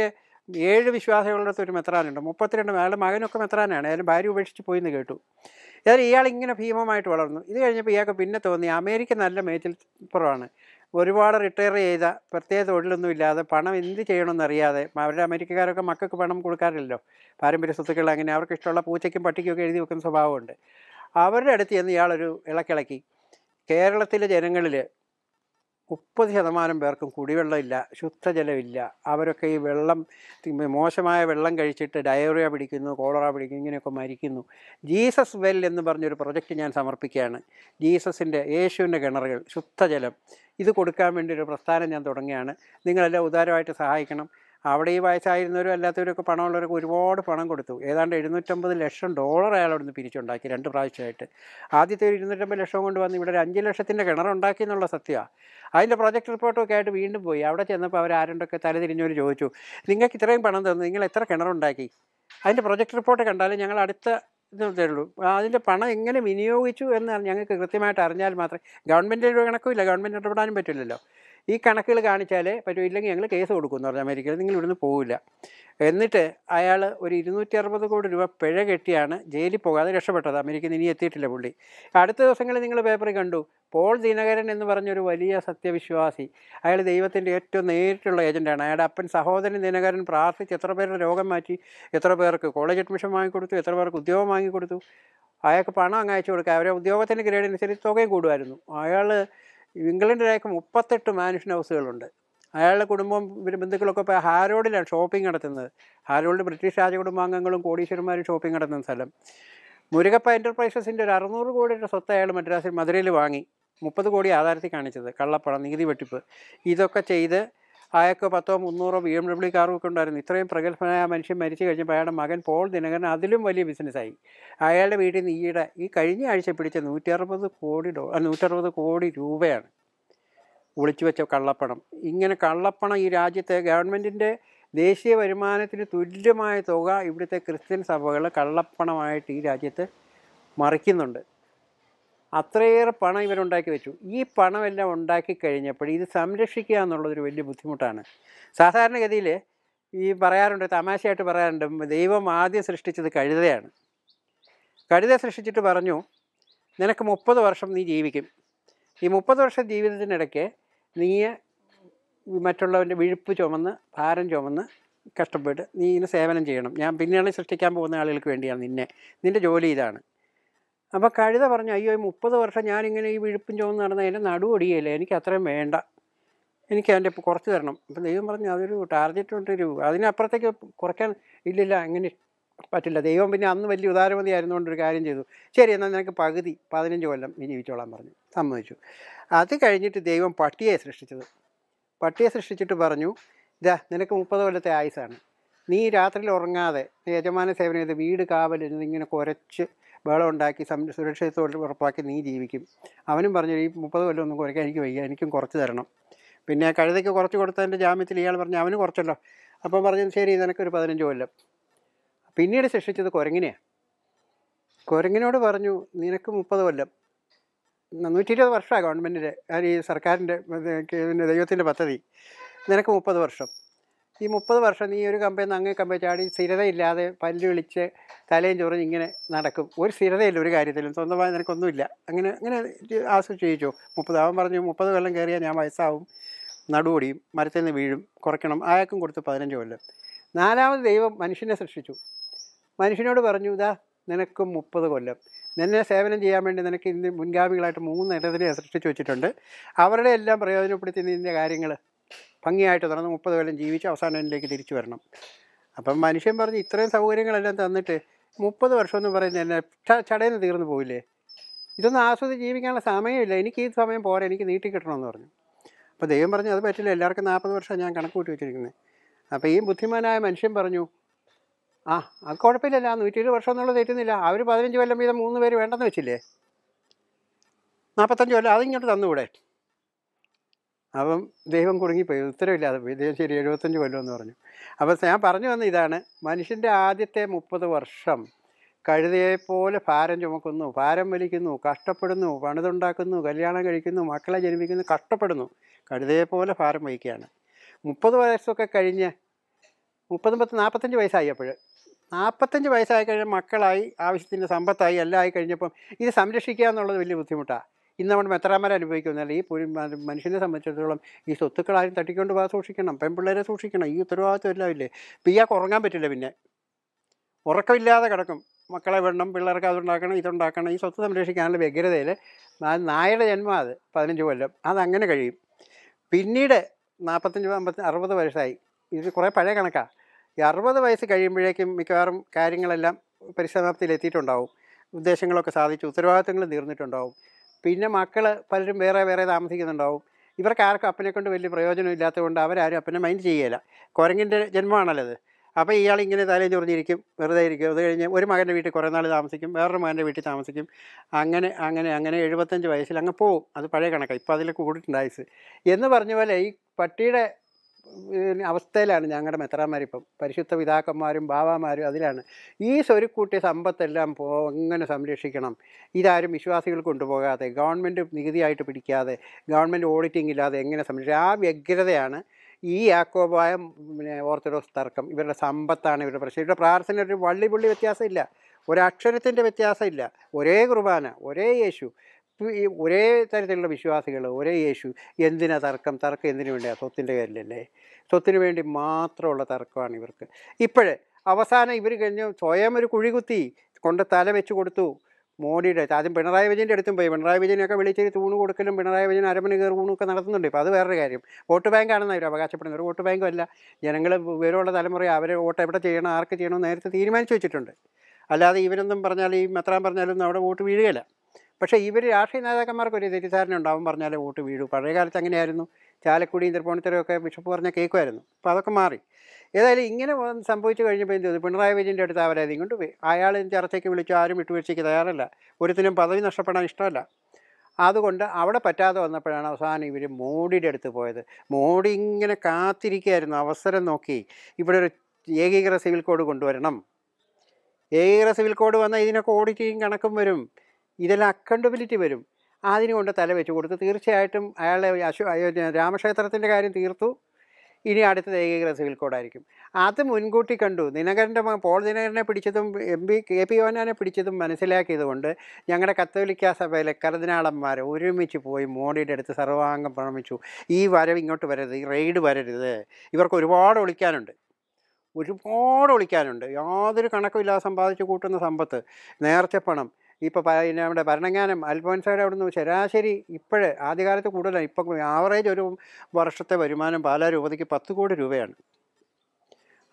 ഏഴ് വിശ്വാസികളുടെ ഒരു മെത്രാനുണ്ട് മുപ്പത്തിരണ്ട് അയാളുടെ മകനൊക്കെ മെത്രാനാണ് അയാൾ ഭാര്യ ഉപേക്ഷിച്ച് പോയിന്ന് കേട്ടു ഏതായാലും ഇയാൾ ഇങ്ങനെ ഭീമമായിട്ട് വളർന്നു ഇത് കഴിഞ്ഞപ്പോൾ ഇയാൾക്ക് പിന്നെ തോന്നി അമേരിക്ക നല്ല മേച്ചിൽ പുറമാണ് ഒരുപാട് റിട്ടയർ ചെയ്ത പ്രത്യേക തൊഴിലൊന്നും ഇല്ലാതെ പണം എന്ത് ചെയ്യണമെന്നറിയാതെ അവരുടെ അമേരിക്കക്കാരൊക്കെ മക്കൾക്ക് പണം കൊടുക്കാറില്ലല്ലോ പാരമ്പര്യ സ്വത്തുക്കൾ അങ്ങനെ അവർക്ക് ഇഷ്ടമുള്ള പൂച്ചയ്ക്കും പട്ടിക്കൊക്കെ എഴുതി വെക്കുന്ന സ്വഭാവമുണ്ട് അവരുടെ അടുത്ത് ചെന്ന് ഇയാളൊരു ഇളക്കിളക്കി കേരളത്തിലെ ജനങ്ങളിൽ മുപ്പത് ശതമാനം പേർക്കും കുടിവെള്ളമില്ല ശുദ്ധജലമില്ല അവരൊക്കെ ഈ വെള്ളം മോശമായ വെള്ളം കഴിച്ചിട്ട് ഡയറിയ പിടിക്കുന്നു കോളറ പിടിക്കുന്നു ഇങ്ങനെയൊക്കെ മരിക്കുന്നു ജീസസ് വെൽ എന്ന് പറഞ്ഞൊരു പ്രൊജക്റ്റ് ഞാൻ സമർപ്പിക്കുകയാണ് ജീസസിൻ്റെ യേശുവിൻ്റെ കിണറുകൾ ശുദ്ധജലം ഇത് കൊടുക്കാൻ വേണ്ടി ഒരു പ്രസ്ഥാനം ഞാൻ തുടങ്ങിയാണ് നിങ്ങളെല്ലാം ഉദാരമായിട്ട് സഹായിക്കണം അവിടെ ഈ വയസ്സായിരുന്നവരും അല്ലാത്തവരൊക്കെ പണമുള്ളവരൊക്കെ ഒരുപാട് പണം കൊടുത്തു ഏതാണ്ട് എഴുന്നൂറ്റമ്പത് ലക്ഷം ഡോളർ അയാൾ അവിടുന്ന് പിരിച്ചുണ്ടാക്കി രണ്ട് പ്രാവശ്യമായിട്ട് ആദ്യത്തെ ഒരു ഇരുന്നൂറ്റമ്പത് ലക്ഷം കൊണ്ട് വന്ന് ഇവിടെ ഒരു അഞ്ച് ലക്ഷത്തിൻ്റെ കിണറുണ്ടാക്കി എന്നുള്ള സത്യമാണ് അതിൻ്റെ പ്രോജക്റ്റ് റിപ്പോർട്ടൊക്കെ ആയിട്ട് വീണ്ടും പോയി അവിടെ ചെന്നപ്പോൾ അവർ ആരുണ്ടൊക്കെ തലതിരിഞ്ഞവർ ചോദിച്ചു നിങ്ങൾക്ക് ഇത്രയും പണം തന്നു നിങ്ങൾ എത്ര കിണറുണ്ടാക്കി അതിൻ്റെ പ്രൊജക്ട് റിപ്പോർട്ട് കണ്ടാലും ഞങ്ങൾ അടുത്ത ഇതുള്ളൂ അതിൻ്റെ പണം എങ്ങനെ വിനിയോഗിച്ചു എന്ന് ഞങ്ങൾക്ക് കൃത്യമായിട്ട് അറിഞ്ഞാൽ മാത്രമേ ഗവൺമെൻറ്റിൻ്റെ കണക്കുമില്ല ഗവൺമെൻറ് ഇടപെടാനും പറ്റില്ലല്ലോ ഈ കണക്കുകൾ കാണിച്ചാലേ പറ്റും ഇല്ലെങ്കിൽ ഞങ്ങൾ കേസ് കൊടുക്കുമെന്ന് പറഞ്ഞാൽ അമേരിക്കയിൽ നിങ്ങൾ ഇവിടുന്ന് പോവില്ല എന്നിട്ട് അയാൾ ഒരു ഇരുന്നൂറ്റി അറുപത് കോടി രൂപ പിഴ കെട്ടിയാണ് ജയിലിൽ പോകാതെ രക്ഷപ്പെട്ടത് അമേരിക്കയിൽ ഇനി എത്തിയിട്ടില്ല പുള്ളി അടുത്ത ദിവസങ്ങളിൽ നിങ്ങൾ പേപ്പറിൽ കണ്ടു പോൾ ദിനകരൻ എന്ന് പറഞ്ഞൊരു വലിയ സത്യവിശ്വാസി അയാൾ ദൈവത്തിൻ്റെ ഏറ്റവും നേരിട്ടുള്ള ഏജൻറ്റാണ് അയാളുടെ അപ്പൻ സഹോദരൻ ദിനകരൻ പ്രാർത്ഥിച്ച് എത്ര പേരുടെ രോഗം മാറ്റി എത്ര പേർക്ക് കോളേജ് അഡ്മിഷൻ വാങ്ങിക്കൊടുത്തു എത്ര പേർക്ക് ഉദ്യോഗം വാങ്ങിക്കൊടുത്തു അയാൾക്ക് പണം അങ്ങ് അയച്ചു കൊടുക്കുക അവരെ ഉദ്യോഗത്തിൻ്റെ ഗ്രേഡ് അനുസരിച്ച് തുകയും കൂടുമായിരുന്നു അയാൾ ഇംഗ്ലണ്ടിലേക്ക് മുപ്പത്തെട്ട് മാനുഷൻ ഹൗസുകളുണ്ട് അയാളുടെ കുടുംബം ബന്ധുക്കളൊക്കെ ഇപ്പോൾ ഹാരോഡിലാണ് ഷോപ്പിംഗ് നടത്തുന്നത് ഹാരോഡിൽ ബ്രിട്ടീഷ് രാജകുടുംബാംഗങ്ങളും കോടീശ്വരന്മാരും ഷോപ്പിംഗ് നടത്തുന്ന സ്ഥലം മുരുകപ്പ എൻ്റർപ്രൈസസിൻ്റെ ഒരു അറുന്നൂറ് കോടിയുടെ സ്വത്ത് അയാൾ മദ്രാസിൽ മധുരയിൽ വാങ്ങി മുപ്പത് കോടി ആധാരത്തിൽ കാണിച്ചത് കള്ളപ്പണം നികുതി വെട്ടിപ്പ് ഇതൊക്കെ ചെയ്ത് അയാൾക്ക് പത്തോ മുന്നൂറോ ബി എം ഡബ്ല്യു ഒക്കെ ഉണ്ടായിരുന്നു ഇത്രയും പ്രഗത്ഭനായ മനുഷ്യൻ മരിച്ചു കഴിഞ്ഞപ്പോൾ അയാളുടെ മകൻ പോൾ ദിനകരൻ അതിലും വലിയ ബിസിനസ്സായി അയാളുടെ വീട്ടിൽ നിന്ന് ഈയിടെ ഈ കഴിഞ്ഞ ആഴ്ച പിടിച്ച നൂറ്ററുപത് കോടി ഡോ നൂറ്ററുപത് കോടി രൂപയാണ് ഒളിച്ചു വെച്ച കള്ളപ്പണം ഇങ്ങനെ കള്ളപ്പണം ഈ രാജ്യത്തെ ഗവൺമെൻറ്റിൻ്റെ ദേശീയ വരുമാനത്തിന് തുല്യമായ തുക ഇവിടുത്തെ ക്രിസ്ത്യൻ സഭകൾ കള്ളപ്പണമായിട്ട് ഈ രാജ്യത്ത് മറിക്കുന്നുണ്ട് അത്രയേറെ പണം ഇവരുണ്ടാക്കി വെച്ചു ഈ പണമെല്ലാം ഉണ്ടാക്കി കഴിഞ്ഞപ്പോൾ ഇത് സംരക്ഷിക്കുക എന്നുള്ളതൊരു വലിയ ബുദ്ധിമുട്ടാണ് സാധാരണഗതിയിൽ ഈ പറയാറുണ്ട് തമാശയായിട്ട് പറയാറുണ്ട് ദൈവം ആദ്യം സൃഷ്ടിച്ചത് കഴുതയാണ് കഴുത സൃഷ്ടിച്ചിട്ട് പറഞ്ഞു നിനക്ക് മുപ്പത് വർഷം നീ ജീവിക്കും ഈ മുപ്പത് വർഷം ജീവിതത്തിനിടയ്ക്ക് നീ മറ്റുള്ളവൻ്റെ വിഴുപ്പ് ചുമന്ന് ഭാരം ചുമന്ന് കഷ്ടപ്പെട്ട് നീ ഇതിന് സേവനം ചെയ്യണം ഞാൻ പിന്നെയാണ് സൃഷ്ടിക്കാൻ പോകുന്ന ആളുകൾക്ക് വേണ്ടിയാണ് നിന്നെ നിൻ്റെ ജോലി ഇതാണ് അപ്പോൾ കഴുത പറഞ്ഞു അയ്യോ മുപ്പത് വർഷം ഞാനിങ്ങനെ ഈ വിഴുപ്പും ചോന്ന് നടന്ന എൻ്റെ നടുവൊടിയല്ലേ എനിക്ക് അത്രയും വേണ്ട എനിക്ക് അതിൻ്റെ കുറച്ച് തരണം അപ്പം ദൈവം പറഞ്ഞു അതൊരു ടാർഗറ്റ് ഉണ്ട് അതിനപ്പുറത്തേക്ക് കുറയ്ക്കാൻ ഇല്ലില്ല അങ്ങനെ പറ്റില്ല ദൈവം പിന്നെ അന്ന് വലിയ ഉദാരമതി ആയിരുന്നുകൊണ്ട് ഒരു കാര്യം ചെയ്തു ശരി എന്നാൽ നിനക്ക് പകുതി പതിനഞ്ച് കൊല്ലം നീ ജീവിച്ചോളാൻ പറഞ്ഞു സമ്മതിച്ചു അത് കഴിഞ്ഞിട്ട് ദൈവം പട്ടിയെ സൃഷ്ടിച്ചത് പട്ടിയെ സൃഷ്ടിച്ചിട്ട് പറഞ്ഞു ഇതാ നിനക്ക് മുപ്പത് കൊല്ലത്തെ ആയുസാണ് നീ രാത്രിയിൽ ഉറങ്ങാതെ യജമാന സേവനം ചെയ്ത് വീട് കാവൽ ഇങ്ങനെ കുരച്ച് ബഹളം ഉണ്ടാക്കി സം സുരക്ഷിതത്വം ഉറപ്പാക്കി നീ ജീവിക്കും അവനും പറഞ്ഞു ഈ മുപ്പത് കൊല്ലം ഒന്നും കുറയ്ക്കാൻ എനിക്ക് വയ്യ എനിക്കും കുറച്ച് തരണം പിന്നെ കഴുതയ്ക്ക് കുറച്ച് കൊടുത്തതിൻ്റെ ജാമ്യത്തിൽ ഇയാൾ പറഞ്ഞു അവന് കുറച്ചല്ലോ അപ്പം പറഞ്ഞു ശരി നിനക്കൊരു പതിനഞ്ച് കൊല്ലം പിന്നീട് ശിക്ഷിച്ചത് കുരങ്ങിനെയാണ് കുരങ്ങിനോട് പറഞ്ഞു നിനക്ക് മുപ്പത് കൊല്ലം നൂറ്റി ഇരുപത് വർഷമാണ് ഗവൺമെൻറ്റിൻ്റെ ഈ സർക്കാരിൻ്റെ ദൈവത്തിൻ്റെ പദ്ധതി നിനക്ക് മുപ്പത് വർഷം ഈ മുപ്പത് വർഷം നീ ഒരു കമ്പയിൽ നിന്ന് അങ്ങേ കമ്പയിൽ ചാടി സ്ഥിരതയില്ലാതെ പല്ല് വിളിച്ച് തലയും ചോറും ഇങ്ങനെ നടക്കും ഒരു സ്ഥിരതയില്ല ഒരു കാര്യത്തിലും സ്വന്തമായി നിനക്കൊന്നുമില്ല അങ്ങനെ അങ്ങനെ ആശ്രയിച്ചു മുപ്പത് അവൻ പറഞ്ഞു മുപ്പത് കൊല്ലം കയറിയാൽ ഞാൻ വയസ്സാവും നടുപൊടിയും മരത്തിൽ നിന്ന് വീഴും കുറയ്ക്കണം ആയക്കും കൊടുത്ത് പതിനഞ്ച് കൊല്ലം നാലാമത് ദൈവം മനുഷ്യനെ സൃഷ്ടിച്ചു മനുഷ്യനോട് പറഞ്ഞു ഇതാ നിനക്കും മുപ്പത് കൊല്ലം നിന്നെ സേവനം ചെയ്യാൻ വേണ്ടി നിനക്ക് ഇന്ന് മുൻഗാമികളായിട്ട് മൂന്ന് ഇടതിനെ സൃഷ്ടിച്ചു വെച്ചിട്ടുണ്ട് അവരുടെ എല്ലാം പ്രയോജനപ്പെടുത്തി നിൻ്റെ കാര്യങ്ങൾ ഭംഗിയായിട്ട് നടന്ന് മുപ്പത് കൊല്ലം ജീവിച്ച് അവസാനത്തിലേക്ക് തിരിച്ചു വരണം അപ്പം മനുഷ്യൻ പറഞ്ഞ് ഇത്രയും സൗകര്യങ്ങളെല്ലാം തന്നിട്ട് മുപ്പത് വർഷം എന്ന് പറയുന്നത് എന്നെ ചടയെന്ന് തീർന്നു പോയില്ലേ ഇതൊന്നും ആസ്വദിച്ച് ജീവിക്കാനുള്ള സമയമില്ല എനിക്ക് ഈ സമയം പോരാ എനിക്ക് നീട്ടി കിട്ടണമെന്ന് പറഞ്ഞു അപ്പോൾ ദൈവം പറഞ്ഞു അത് പറ്റില്ല എല്ലാവർക്കും നാൽപ്പത് വർഷം ഞാൻ കണക്ക് കൂട്ടി വെച്ചിരിക്കുന്നത് അപ്പോൾ ഈ ബുദ്ധിമാനായ മനുഷ്യൻ പറഞ്ഞു ആ അത് കുഴപ്പമില്ലല്ല ഇരുപത് വർഷം എന്നുള്ളത് തെറ്റുന്നില്ല അവർ പതിനഞ്ച് കൊല്ലം വീതം മൂന്ന് പേര് വേണ്ടെന്ന് വെച്ചില്ലേ നാൽപ്പത്തഞ്ച് കൊല്ലം അതിങ്ങോട്ട് തന്നുകൂടെ അപ്പം ദൈവം കുടുങ്ങിപ്പോയി ഉത്തരവില്ലാതെ പോയി ദൈവം ശരി എഴുപത്തഞ്ച് എന്ന് പറഞ്ഞു അപ്പോൾ ഞാൻ പറഞ്ഞു വന്ന ഇതാണ് മനുഷ്യൻ്റെ ആദ്യത്തെ മുപ്പത് വർഷം കഴുതയെപ്പോലെ ഭാരം ചുമക്കുന്നു ഭാരം വലിക്കുന്നു കഷ്ടപ്പെടുന്നു പണിതുണ്ടാക്കുന്നു കല്യാണം കഴിക്കുന്നു മക്കളെ ജനിപ്പിക്കുന്നു കഷ്ടപ്പെടുന്നു കഴുതയെപ്പോലെ ഭാരം വഹിക്കുകയാണ് മുപ്പത് വയസ്സൊക്കെ കഴിഞ്ഞ് മുപ്പതും പത്ത് നാൽപ്പത്തഞ്ച് വയസ്സായി അപ്പോൾ നാൽപ്പത്തഞ്ച് വയസ്സായി കഴിഞ്ഞാൽ മക്കളായി ആവശ്യത്തിൻ്റെ സമ്പത്തായി എല്ലാം ആയി കഴിഞ്ഞപ്പം ഇത് സംരക്ഷിക്കുക എന്നുള്ളത് വലിയ ബുദ്ധിമുട്ടാണ് ഇന്ന് നമ്മൾ മെത്രാമാരെ അനുഭവിക്കുന്നില്ല ഈ പുരി മനുഷ്യനെ സംബന്ധിച്ചിടത്തോളം ഈ സ്വത്തുക്കളാരും തട്ടിക്കൊണ്ട് പോകാൻ സൂക്ഷിക്കണം പെൺപിള്ളേരെ സൂക്ഷിക്കണം ഈ ഉത്തരവാദിത്വം എല്ലാം ഇല്ലേ ഇപ്പം ഇയാൾക്ക് ഉറങ്ങാൻ പറ്റില്ല പിന്നെ ഉറക്കമില്ലാതെ കിടക്കും മക്കളെ വിടണം പിള്ളേർക്ക് അതുണ്ടാക്കണം ഇതുണ്ടാക്കണം ഈ സ്വത്ത് സംരക്ഷിക്കാനുള്ള വ്യഗ്രതയിൽ നായയുടെ ജന്മം അത് പതിനഞ്ച് കൊല്ലം അതങ്ങനെ കഴിയും പിന്നീട് നാൽപ്പത്തഞ്ച് അമ്പത്തി അറുപത് വയസ്സായി ഇത് കുറേ പഴയ കണക്കാണ് ഈ അറുപത് വയസ്സ് കഴിയുമ്പോഴേക്കും മിക്കവാറും കാര്യങ്ങളെല്ലാം പരിസമാപ്തിയിൽ എത്തിയിട്ടുണ്ടാവും ഉദ്ദേശങ്ങളൊക്കെ സാധിച്ചു ഉത്തരവാദിത്തങ്ങൾ തീർന്നിട്ടുണ്ടാവും പിന്നെ മക്കൾ പലരും വേറെ വേറെ താമസിക്കുന്നുണ്ടാവും ഇവർക്ക് ആർക്കും അപ്പനെ കൊണ്ട് വലിയ പ്രയോജനം കൊണ്ട് അവരാരും അപ്പനെ മൈൻഡ് ചെയ്യില്ല കുരങ്ങിൻ്റെ ജന്മമാണല്ലത് അപ്പോൾ ഇയാൾ ഇങ്ങനെ തലയും ചൊറിഞ്ഞിരിക്കും വെറുതെ ഇരിക്കും അത് കഴിഞ്ഞ് ഒരു മകൻ്റെ വീട്ടിൽ കുറേ നാൾ താമസിക്കും വേറൊരു മകൻ്റെ വീട്ടിൽ താമസിക്കും അങ്ങനെ അങ്ങനെ അങ്ങനെ എഴുപത്തഞ്ച് വയസ്സിൽ അങ്ങ് പോവും അത് പഴയ കണക്കാണ് ഇപ്പോൾ അതിൽ കൂടിയിട്ടുണ്ട് ആയുസ് എന്ന് പറഞ്ഞ പോലെ ഈ പട്ടിയുടെ അവസ്ഥയിലാണ് ഞങ്ങളുടെ മെത്രാന്മാരിപ്പം പരിശുദ്ധ പിതാക്കന്മാരും ബാബാമാരും അതിലാണ് ഈ സ്വരുക്കൂട്ടിയ സമ്പത്തെല്ലാം പോ എങ്ങനെ സംരക്ഷിക്കണം ഇതാരും വിശ്വാസികൾ കൊണ്ടുപോകാതെ ഗവൺമെൻറ് നികുതിയായിട്ട് പിടിക്കാതെ ഗവൺമെൻറ് ഓഡിറ്റിംഗ് ഇല്ലാതെ എങ്ങനെ സംരക്ഷിക്കും ആ വ്യഗ്രതയാണ് ഈ യാക്കോബായം പിന്നെ ഓർത്തഡോക്സ് തർക്കം ഇവരുടെ സമ്പത്താണ് ഇവരുടെ പ്രശ്നം ഇവരുടെ പ്രാർത്ഥന ഒരു വള്ളി പുള്ളി വ്യത്യാസമില്ല ഒരക്ഷരത്തിൻ്റെ വ്യത്യാസമില്ല ഒരേ കുർബാന ഒരേ യേശു ഒരേ തരത്തിലുള്ള വിശ്വാസികൾ ഒരേ യേശു എന്തിനാ തർക്കം തർക്കം എന്തിനു വേണ്ടിയാണ് സ്വത്തിൻ്റെ കാര്യമല്ലേ സ്വത്തിന് വേണ്ടി മാത്രമുള്ള തർക്കമാണ് ഇവർക്ക് ഇപ്പോഴേ അവസാനം ഇവർ കഴിഞ്ഞ് സ്വയം ഒരു കുഴി കുത്തി കൊണ്ട് തല വെച്ച് കൊടുത്തു മോഡിയുടെ ആദ്യം പിണറായി വിജയൻ്റെ അടുത്തും പോയി പിണറായി വിജയനൊക്കെ വിളിച്ചിട്ട് തൂണ് കൊടുക്കലും പിണറായി വിജയൻ അരമണി കയറി ഊണൊക്കെ നടത്തുന്നുണ്ട് ഇപ്പോൾ അത് വേറൊരു കാര്യം വോട്ട് ബാങ്കാണെന്ന് അവർ അവകാശപ്പെടുന്നത് ഒരു വോട്ട് ബാങ്കും അല്ല ജനങ്ങൾ വിവരമുള്ള തലമുറ അവർ വോട്ട് എവിടെ ചെയ്യണം ആർക്ക് ചെയ്യണം നേരത്തെ തീരുമാനിച്ചു വെച്ചിട്ടുണ്ട് അല്ലാതെ ഇവരൊന്നും പറഞ്ഞാൽ ഈ മെത്രാൻ പറഞ്ഞാലൊന്നും അവിടെ വോട്ട് വീഴുകയില്ല പക്ഷേ ഇവർ രാഷ്ട്രീയ നേതാക്കന്മാർക്ക് ഒരു തെറ്റിദ്ധാരണ ഉണ്ടാവും പറഞ്ഞാലേ വോട്ട് വീഴൂ പഴയ കാലത്ത് അങ്ങനെയായിരുന്നു ചാലക്കുടിയും തിരുപ്പോണിത്തരും ഒക്കെ ബിഷപ്പ് പറഞ്ഞ കേൾക്കുമായിരുന്നു അപ്പോൾ അതൊക്കെ മാറി ഏതായാലും ഇങ്ങനെ സംഭവിച്ചു കഴിഞ്ഞപ്പോൾ എന്ത് ചെയ്തു പിണറായി വിജയൻ്റെ അടുത്ത് അവരായത് ഇങ്ങോട്ട് അയാൾ ചർച്ചയ്ക്ക് വിളിച്ചു ആരും വിട്ടുവീഴ്ചയ്ക്ക് തയ്യാറല്ല ഒരുത്തിനും പദവി നഷ്ടപ്പെടാൻ ഇഷ്ടമല്ല അതുകൊണ്ട് അവിടെ പറ്റാതെ വന്നപ്പോഴാണ് അവസാനം ഇവർ മോഡിയുടെ അടുത്ത് പോയത് മോഡി ഇങ്ങനെ കാത്തിരിക്കുകയായിരുന്നു അവസരം നോക്കി ഇവിടെ ഒരു ഏകീകൃത സിവിൽ കോഡ് കൊണ്ടുവരണം ഏകീകൃത സിവിൽ കോഡ് വന്നാൽ ഇതിനൊക്കെ ഓഡിറ്റിങ് കണക്കും വരും ഇതെല്ലാം അക്കൗണ്ടബിലിറ്റി വരും അതിന് കൊണ്ട് തല വെച്ച് കൊടുത്ത് തീർച്ചയായിട്ടും അയാളെ അശു രാമക്ഷേത്രത്തിൻ്റെ കാര്യം തീർത്തു ഇനി അടുത്ത ഏകീകൃത സിവിൽ കോഡായിരിക്കും അത് മുൻകൂട്ടി കണ്ടു ദിനകരൻ്റെ പോൾ ദിനകരനെ പിടിച്ചതും എം പി കെ പി ഓനാനെ പിടിച്ചതും മനസ്സിലാക്കിയതുകൊണ്ട് ഞങ്ങളുടെ കത്തോലിക്ക സഭയിലെ കർദിനാളന്മാർ ഒരുമിച്ച് പോയി മോഡിയുടെ അടുത്ത് സർവാംഗം പ്രണമിച്ചു ഈ വരവ് ഇങ്ങോട്ട് വരരുത് ഈ റെയ്ഡ് വരരുത് ഇവർക്ക് ഒരുപാട് ഒളിക്കാനുണ്ട് ഒരുപാട് ഒളിക്കാനുണ്ട് യാതൊരു കണക്കും ഇല്ലാതെ സമ്പാദിച്ചു കൂട്ടുന്ന സമ്പത്ത് നേർച്ചപ്പണം ഇപ്പോൾ നമ്മുടെ ഭരണങ്ങാനം അവിടെ അവിടുന്ന് ശരാശരി ഇപ്പോഴേ ആദ്യകാലത്ത് കൂടുതലാണ് ഇപ്പം ആവറേജ് ഒരു വർഷത്തെ വരുമാനം പാലാ രൂപതയ്ക്ക് പത്ത് കോടി രൂപയാണ്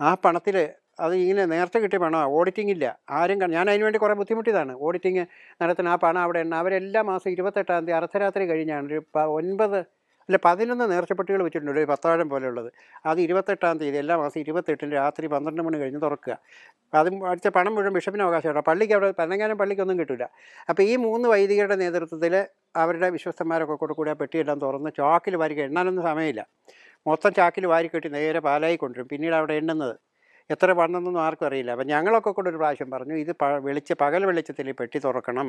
ആ പണത്തിൽ അത് ഇങ്ങനെ നേരത്തെ കിട്ടിയ പണമാണ് ഓഡിറ്റിംഗ് ഇല്ല ആരും ഞാൻ അതിന് വേണ്ടി കുറേ ബുദ്ധിമുട്ടിയതാണ് ഓഡിറ്റിങ് നടത്തുന്ന ആ പണം അവിടെ ഉണ്ട് അവരെല്ലാ മാസം ഇരുപത്തെട്ടാം തീയതി അർദ്ധരാത്രി കഴിഞ്ഞാണ് ഒരു ഒൻപത് അല്ല പതിനൊന്ന് നേർച്ചപ്പെട്ടികൾ വെച്ചിട്ടുണ്ട് ഒരു പത്താഴം പോലെയുള്ളത് അത് ഇരുപത്തെട്ടാം തീയതി എല്ലാ മാസം ഇരുപത്തെട്ടിന് രാത്രി പന്ത്രണ്ട് മണി കഴിഞ്ഞ് തുറക്കുക അതും അടിച്ച പണം മുഴുവൻ ബിഷപ്പിന് അവകാശമാണ് പള്ളിക്ക് അവിടെ പനങ്ങാനം പള്ളിക്കൊന്നും കിട്ടില്ല അപ്പോൾ ഈ മൂന്ന് വൈദികരുടെ നേതൃത്വത്തിൽ അവരുടെ വിശ്വസ്തന്മാരൊക്കെ കൂടെ കൂടി ആ പെട്ടിയെല്ലാം തുറന്ന് ചാക്കിൽ വാരി എണ്ണാനൊന്നും സമയമില്ല മൊത്തം ചാക്കിൽ വാരി കെട്ടി നേരെ പാലായി കൊണ്ടുവരും പിന്നീട് അവിടെ എണ്ണുന്നത് എത്ര വന്നെന്നൊന്നും ആർക്കും അറിയില്ല അപ്പം ഞങ്ങളൊക്കെ കൂടെ ഒരു പ്രാവശ്യം പറഞ്ഞു ഇത് പ വെളിച്ച പകൽ വെളിച്ചത്തിൽ പെട്ടി തുറക്കണം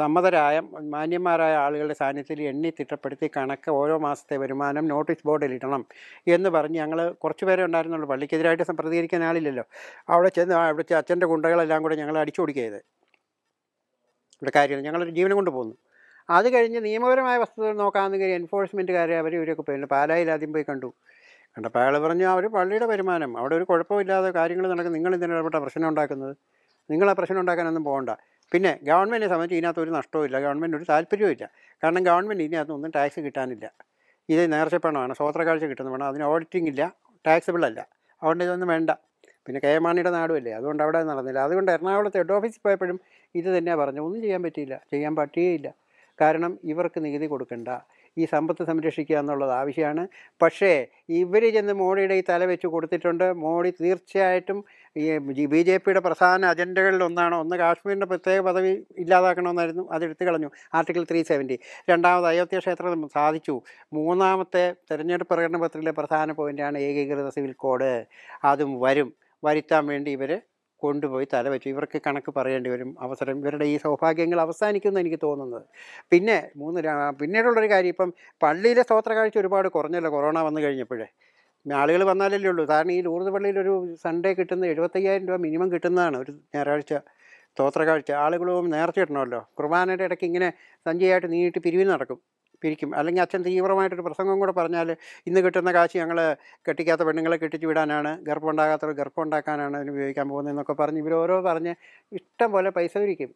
സമ്മതരായ മാന്യന്മാരായ ആളുകളുടെ സാന്നിധ്യത്തിൽ എണ്ണി തിട്ടപ്പെടുത്തി കണക്ക് ഓരോ മാസത്തെ വരുമാനം നോട്ടീസ് ബോർഡിൽ ഇടണം എന്ന് പറഞ്ഞ് ഞങ്ങൾ കുറച്ച് പേരെ ഉണ്ടായിരുന്നുള്ളൂ പള്ളിക്കെതിരായിട്ട് പ്രതികരിക്കാൻ ആളില്ലല്ലോ അവിടെ ചെന്ന് അവിടെ അച്ഛൻ്റെ ഗുണ്ടകളെല്ലാം കൂടെ ഞങ്ങൾ അടിച്ചു കൊടുക്കിയത് ഇവിടെ കാര്യമില്ല ഞങ്ങളൊരു ജീവനം കൊണ്ട് പോകുന്നു അത് കഴിഞ്ഞ് നിയമപരമായ വസ്തുതകൾ നോക്കാമെന്നെങ്കിൽ എൻഫോഴ്സ്മെൻറ്റുകാരെ അവർ ഇവരൊക്കെ പോയിരുന്നു പാലായിൽ ആദ്യം പോയി കണ്ടു കണ്ടപ്പോൾ അയാൾ പറഞ്ഞു അവർ പള്ളിയുടെ വരുമാനം അവിടെ ഒരു കുഴപ്പമില്ലാതെ കാര്യങ്ങൾ നടക്കുന്നത് നിങ്ങൾ ഇതിനിടപെട്ട പ്രശ്നം ഉണ്ടാക്കുന്നത് നിങ്ങൾ ആ പ്രശ്നം ഉണ്ടാക്കാനൊന്നും പോകണ്ട പിന്നെ ഗവൺമെൻറ്റിനെ സംബന്ധിച്ച് ഇതിനകത്ത് ഒരു നഷ്ടവുമില്ല ഗവൺമെൻറ് ഒരു താല്പര്യവുമില്ല കാരണം ഗവൺമെൻറ് ഇതിനകത്തൊന്നും ടാക്സ് കിട്ടാനില്ല ഇത് നേർച്ച പണമാണ് സ്വോത്രകാഴ്ച കിട്ടുന്ന പണം അതിന് ഓഡിറ്റിംഗ് ഇല്ല ടാക്സിബിൾ അല്ല അതുകൊണ്ട് ഇതൊന്നും വേണ്ട പിന്നെ കെ മാണിയുടെ നാടുമല്ലേ അതുകൊണ്ട് അവിടെ നടന്നില്ല അതുകൊണ്ട് എറണാകുളത്ത് ഹെഡ് ഓഫീസിൽ പോയപ്പോഴും ഇത് തന്നെയാണ് പറഞ്ഞു ഒന്നും ചെയ്യാൻ പറ്റിയില്ല ചെയ്യാൻ പറ്റുകയില്ല കാരണം ഇവർക്ക് നികുതി കൊടുക്കേണ്ട ഈ സമ്പത്ത് സംരക്ഷിക്കുക എന്നുള്ളത് ആവശ്യമാണ് പക്ഷേ ഇവർ ചെന്ന് മോഡിയുടെ ഈ തല വെച്ച് കൊടുത്തിട്ടുണ്ട് മോഡി തീർച്ചയായിട്ടും ഈ ബി ജെ പിയുടെ പ്രധാന അജണ്ടകളിൽ ഒന്നാണ് ഒന്ന് കാശ്മീരിൻ്റെ പ്രത്യേക പദവി ഇല്ലാതാക്കണമെന്നായിരുന്നു അതെടുത്തു കളഞ്ഞു ആർട്ടിക്കിൾ ത്രീ സെവൻറ്റി രണ്ടാമത് അയോധ്യ ക്ഷേത്രം സാധിച്ചു മൂന്നാമത്തെ തെരഞ്ഞെടുപ്പ് പ്രകടന പത്രത്തിലെ പ്രധാന പോയിൻ്റാണ് ഏകീകൃത സിവിൽ കോഡ് അതും വരും വരുത്താൻ വേണ്ടി ഇവർ കൊണ്ടുപോയി തലവെച്ചു ഇവർക്ക് കണക്ക് പറയേണ്ടി വരും അവസരം ഇവരുടെ ഈ സൗഭാഗ്യങ്ങൾ അവസാനിക്കുന്നു എനിക്ക് തോന്നുന്നത് പിന്നെ മൂന്ന് പിന്നീടുള്ളൊരു കാര്യം ഇപ്പം പള്ളിയിലെ സ്തോത്ര കാഴ്ച ഒരുപാട് കുറഞ്ഞല്ലോ കൊറോണ വന്നു കഴിഞ്ഞപ്പോഴേ ആളുകൾ വന്നാലല്ലേ ഉള്ളൂ കാരണം ഈ ലൂർദ് പള്ളിയിൽ ഒരു സൺഡേ കിട്ടുന്ന എഴുപത്തയ്യായിരം രൂപ മിനിമം കിട്ടുന്നതാണ് ഒരു ഞായറാഴ്ച സ്തോത്ര കാഴ്ച ആളുകളും നേർച്ച ഇടണമല്ലോ കുർബാനയുടെ ഇടയ്ക്ക് ഇങ്ങനെ സഞ്ചയായിട്ട് നീട്ടി പിരിവിന് നടക്കും പിരിക്കും അല്ലെങ്കിൽ അച്ഛൻ തീവ്രമായിട്ടൊരു പ്രസംഗം കൂടെ പറഞ്ഞാൽ ഇന്ന് കിട്ടുന്ന കാശ് ഞങ്ങൾ കെട്ടിക്കാത്ത പെണ്ണുങ്ങളെ കെട്ടിച്ച് വിടാനാണ് ഗർഭം ഉണ്ടാകാത്തവർ ഗർഭം ഉണ്ടാക്കാനാണ് അതിന് ഉപയോഗിക്കാൻ പോകുന്നതെന്നൊക്കെ പറഞ്ഞ് ഇവരോരോ പറഞ്ഞ് ഇഷ്ടം പോലെ പൈസ ഒരുക്കും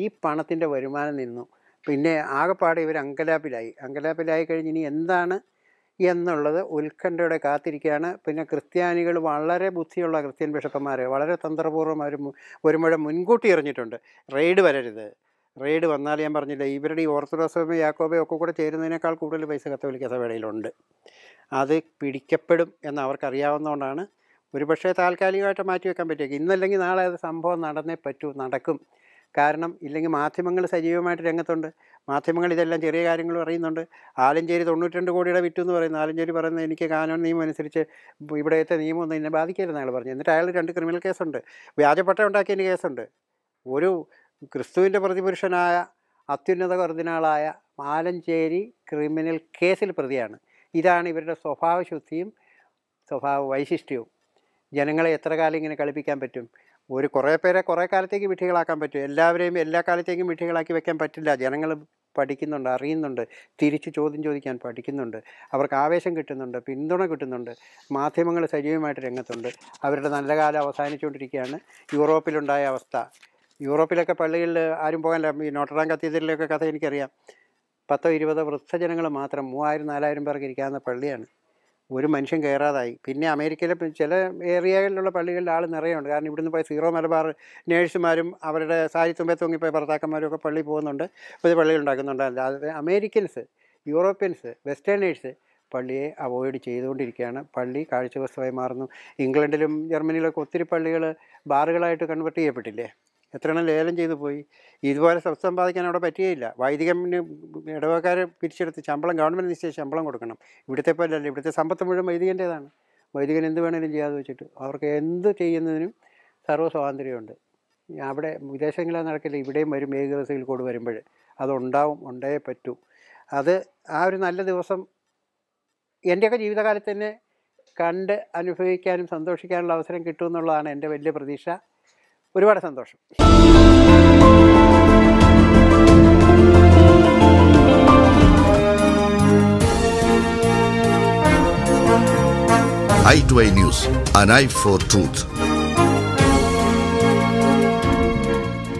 ഈ പണത്തിൻ്റെ വരുമാനം നിന്നു പിന്നെ ആകെപ്പാടെ ഇവർ അങ്കലാപ്പിലായി അങ്കലാപ്പിലായി കഴിഞ്ഞ് ഇനി എന്താണ് എന്നുള്ളത് ഉത്കണ്ഠയുടെ കാത്തിരിക്കുകയാണ് പിന്നെ ക്രിസ്ത്യാനികൾ വളരെ ബുദ്ധിയുള്ള ക്രിസ്ത്യൻ ബിഷപ്പുമാർ വളരെ തന്ത്രപൂർവ്വം അവർ ഒരു മുൻകൂട്ടി എറിഞ്ഞിട്ടുണ്ട് റെയ്ഡ് വരരുത് റെയ്ഡ് വന്നാൽ ഞാൻ പറഞ്ഞില്ല ഇവരുടെ ഈ ഓർത്തഡോക്സ് സഭയും യാക്കോബയും ഒക്കെ കൂടെ ചേരുന്നതിനേക്കാൾ കൂടുതൽ പൈസ കത്തോലിക്ക സഭയുടെ അത് പിടിക്കപ്പെടും എന്ന് അവർക്കറിയാവുന്നതുകൊണ്ടാണ് ഒരുപക്ഷെ താൽക്കാലികമായിട്ട് മാറ്റി വെക്കാൻ പറ്റും ഇന്നല്ലെങ്കിൽ നാളെ അത് സംഭവം നടന്നേ പറ്റൂ നടക്കും കാരണം ഇല്ലെങ്കിൽ മാധ്യമങ്ങൾ സജീവമായിട്ട് രംഗത്തുണ്ട് മാധ്യമങ്ങൾ ഇതെല്ലാം ചെറിയ കാര്യങ്ങൾ പറയുന്നുണ്ട് ആലഞ്ചേരി തൊണ്ണൂറ്റി രണ്ട് കോടിയുടെ വിറ്റു എന്ന് പറയുന്നു ആലഞ്ചേരി പറയുന്നത് എനിക്ക് കാനോൺ നിയമം അനുസരിച്ച് ഇവിടത്തെ ഒന്നും എന്നെ ബാധിക്കരുതെന്ന് അയാൾ പറഞ്ഞു എന്നിട്ട് അയാൾ രണ്ട് ക്രിമിനൽ കേസുണ്ട് വ്യാജപ്പെട്ട ഉണ്ടാക്കിയതിന് കേസുണ്ട് ഒരു ക്രിസ്തുവിൻ്റെ പ്രതിപുരുഷനായ അത്യുന്നത കർദിനാളായ മാലഞ്ചേരി ക്രിമിനൽ കേസിൽ പ്രതിയാണ് ഇതാണ് ഇവരുടെ സ്വഭാവശുദ്ധിയും സ്വഭാവ വൈശിഷ്ട്യവും ജനങ്ങളെ എത്ര കാലം ഇങ്ങനെ കളിപ്പിക്കാൻ പറ്റും ഒരു കുറേ പേരെ കുറേ കാലത്തേക്ക് വിട്ടികളാക്കാൻ പറ്റും എല്ലാവരെയും എല്ലാ കാലത്തേക്കും വിട്ടികളാക്കി വെക്കാൻ പറ്റില്ല ജനങ്ങൾ പഠിക്കുന്നുണ്ട് അറിയുന്നുണ്ട് തിരിച്ച് ചോദ്യം ചോദിക്കാൻ പഠിക്കുന്നുണ്ട് അവർക്ക് ആവേശം കിട്ടുന്നുണ്ട് പിന്തുണ കിട്ടുന്നുണ്ട് മാധ്യമങ്ങൾ സജീവമായിട്ട് രംഗത്തുണ്ട് അവരുടെ നല്ല കാലം അവസാനിച്ചുകൊണ്ടിരിക്കുകയാണ് യൂറോപ്പിലുണ്ടായ അവസ്ഥ യൂറോപ്പിലൊക്കെ പള്ളികളിൽ ആരും പോകാനില്ല ഈ നോട്ടറാം കത്തീഡ്രലിലൊക്കെ കഥ എനിക്കറിയാം പത്തോ ഇരുപതോ വൃദ്ധജനങ്ങൾ മാത്രം മൂവായിരം നാലായിരം പേർക്ക് ഇരിക്കാവുന്ന പള്ളിയാണ് ഒരു മനുഷ്യൻ കയറാതായി പിന്നെ അമേരിക്കയിലെ ചില ഏരിയകളിലുള്ള പള്ളികളിൽ ആൾ നിറയുണ്ട് കാരണം ഇവിടുന്ന് പോയി സീറോ മലബാർ നേഴ്സുമാരും അവരുടെ സാരി തൂങ്ങി പോയി ഭർത്താക്കന്മാരും ഒക്കെ പള്ളി പോകുന്നുണ്ട് പുതിയ പള്ളികൾ ഉണ്ടാക്കുന്നുണ്ട് അല്ലാതെ അമേരിക്കൻസ് യൂറോപ്യൻസ് വെസ്റ്റേണേഴ്സ് പള്ളിയെ അവോയ്ഡ് ചെയ്തുകൊണ്ടിരിക്കുകയാണ് പള്ളി കാഴ്ചവസ്തുവായി മാറുന്നു ഇംഗ്ലണ്ടിലും ജർമ്മനിയിലൊക്കെ ഒത്തിരി പള്ളികൾ ബാറുകളായിട്ട് കൺവെർട്ട് ചെയ്യപ്പെട്ടില്ലേ എത്രയെണ്ണം ലേലം ചെയ്തു പോയി ഇതുപോലെ സ്വത്ത് സമ്പാദിക്കാൻ അവിടെ പറ്റുകയില്ല വൈദികന് ഇടവക്കാരെ പിരിച്ചെടുത്ത് ശമ്പളം ഗവൺമെൻറ് നിശ്ചയിച്ച് ശമ്പളം കൊടുക്കണം ഇവിടുത്തെ അല്ല ഇവിടുത്തെ സമ്പത്ത് മുഴുവൻ വൈദികൻ്റേതാണ് വൈദികൻ എന്ത് വേണേലും ചെയ്യാതെ വെച്ചിട്ട് അവർക്ക് എന്ത് ചെയ്യുന്നതിനും സർവ്വ സ്വാതന്ത്ര്യമുണ്ട് അവിടെ വിദേശങ്ങളിൽ നടക്കില്ല ഇവിടെയും വരും ഏത് കൂടെ വരുമ്പോൾ അതുണ്ടാവും ഉണ്ടേ പറ്റൂ അത് ആ ഒരു നല്ല ദിവസം എൻ്റെയൊക്കെ ജീവിതകാലത്ത് തന്നെ കണ്ട് അനുഭവിക്കാനും സന്തോഷിക്കാനുള്ള അവസരം കിട്ടുമെന്നുള്ളതാണ് എൻ്റെ വലിയ പ്രതീക്ഷ ഒരുപാട് സന്തോഷം i news an eye for truth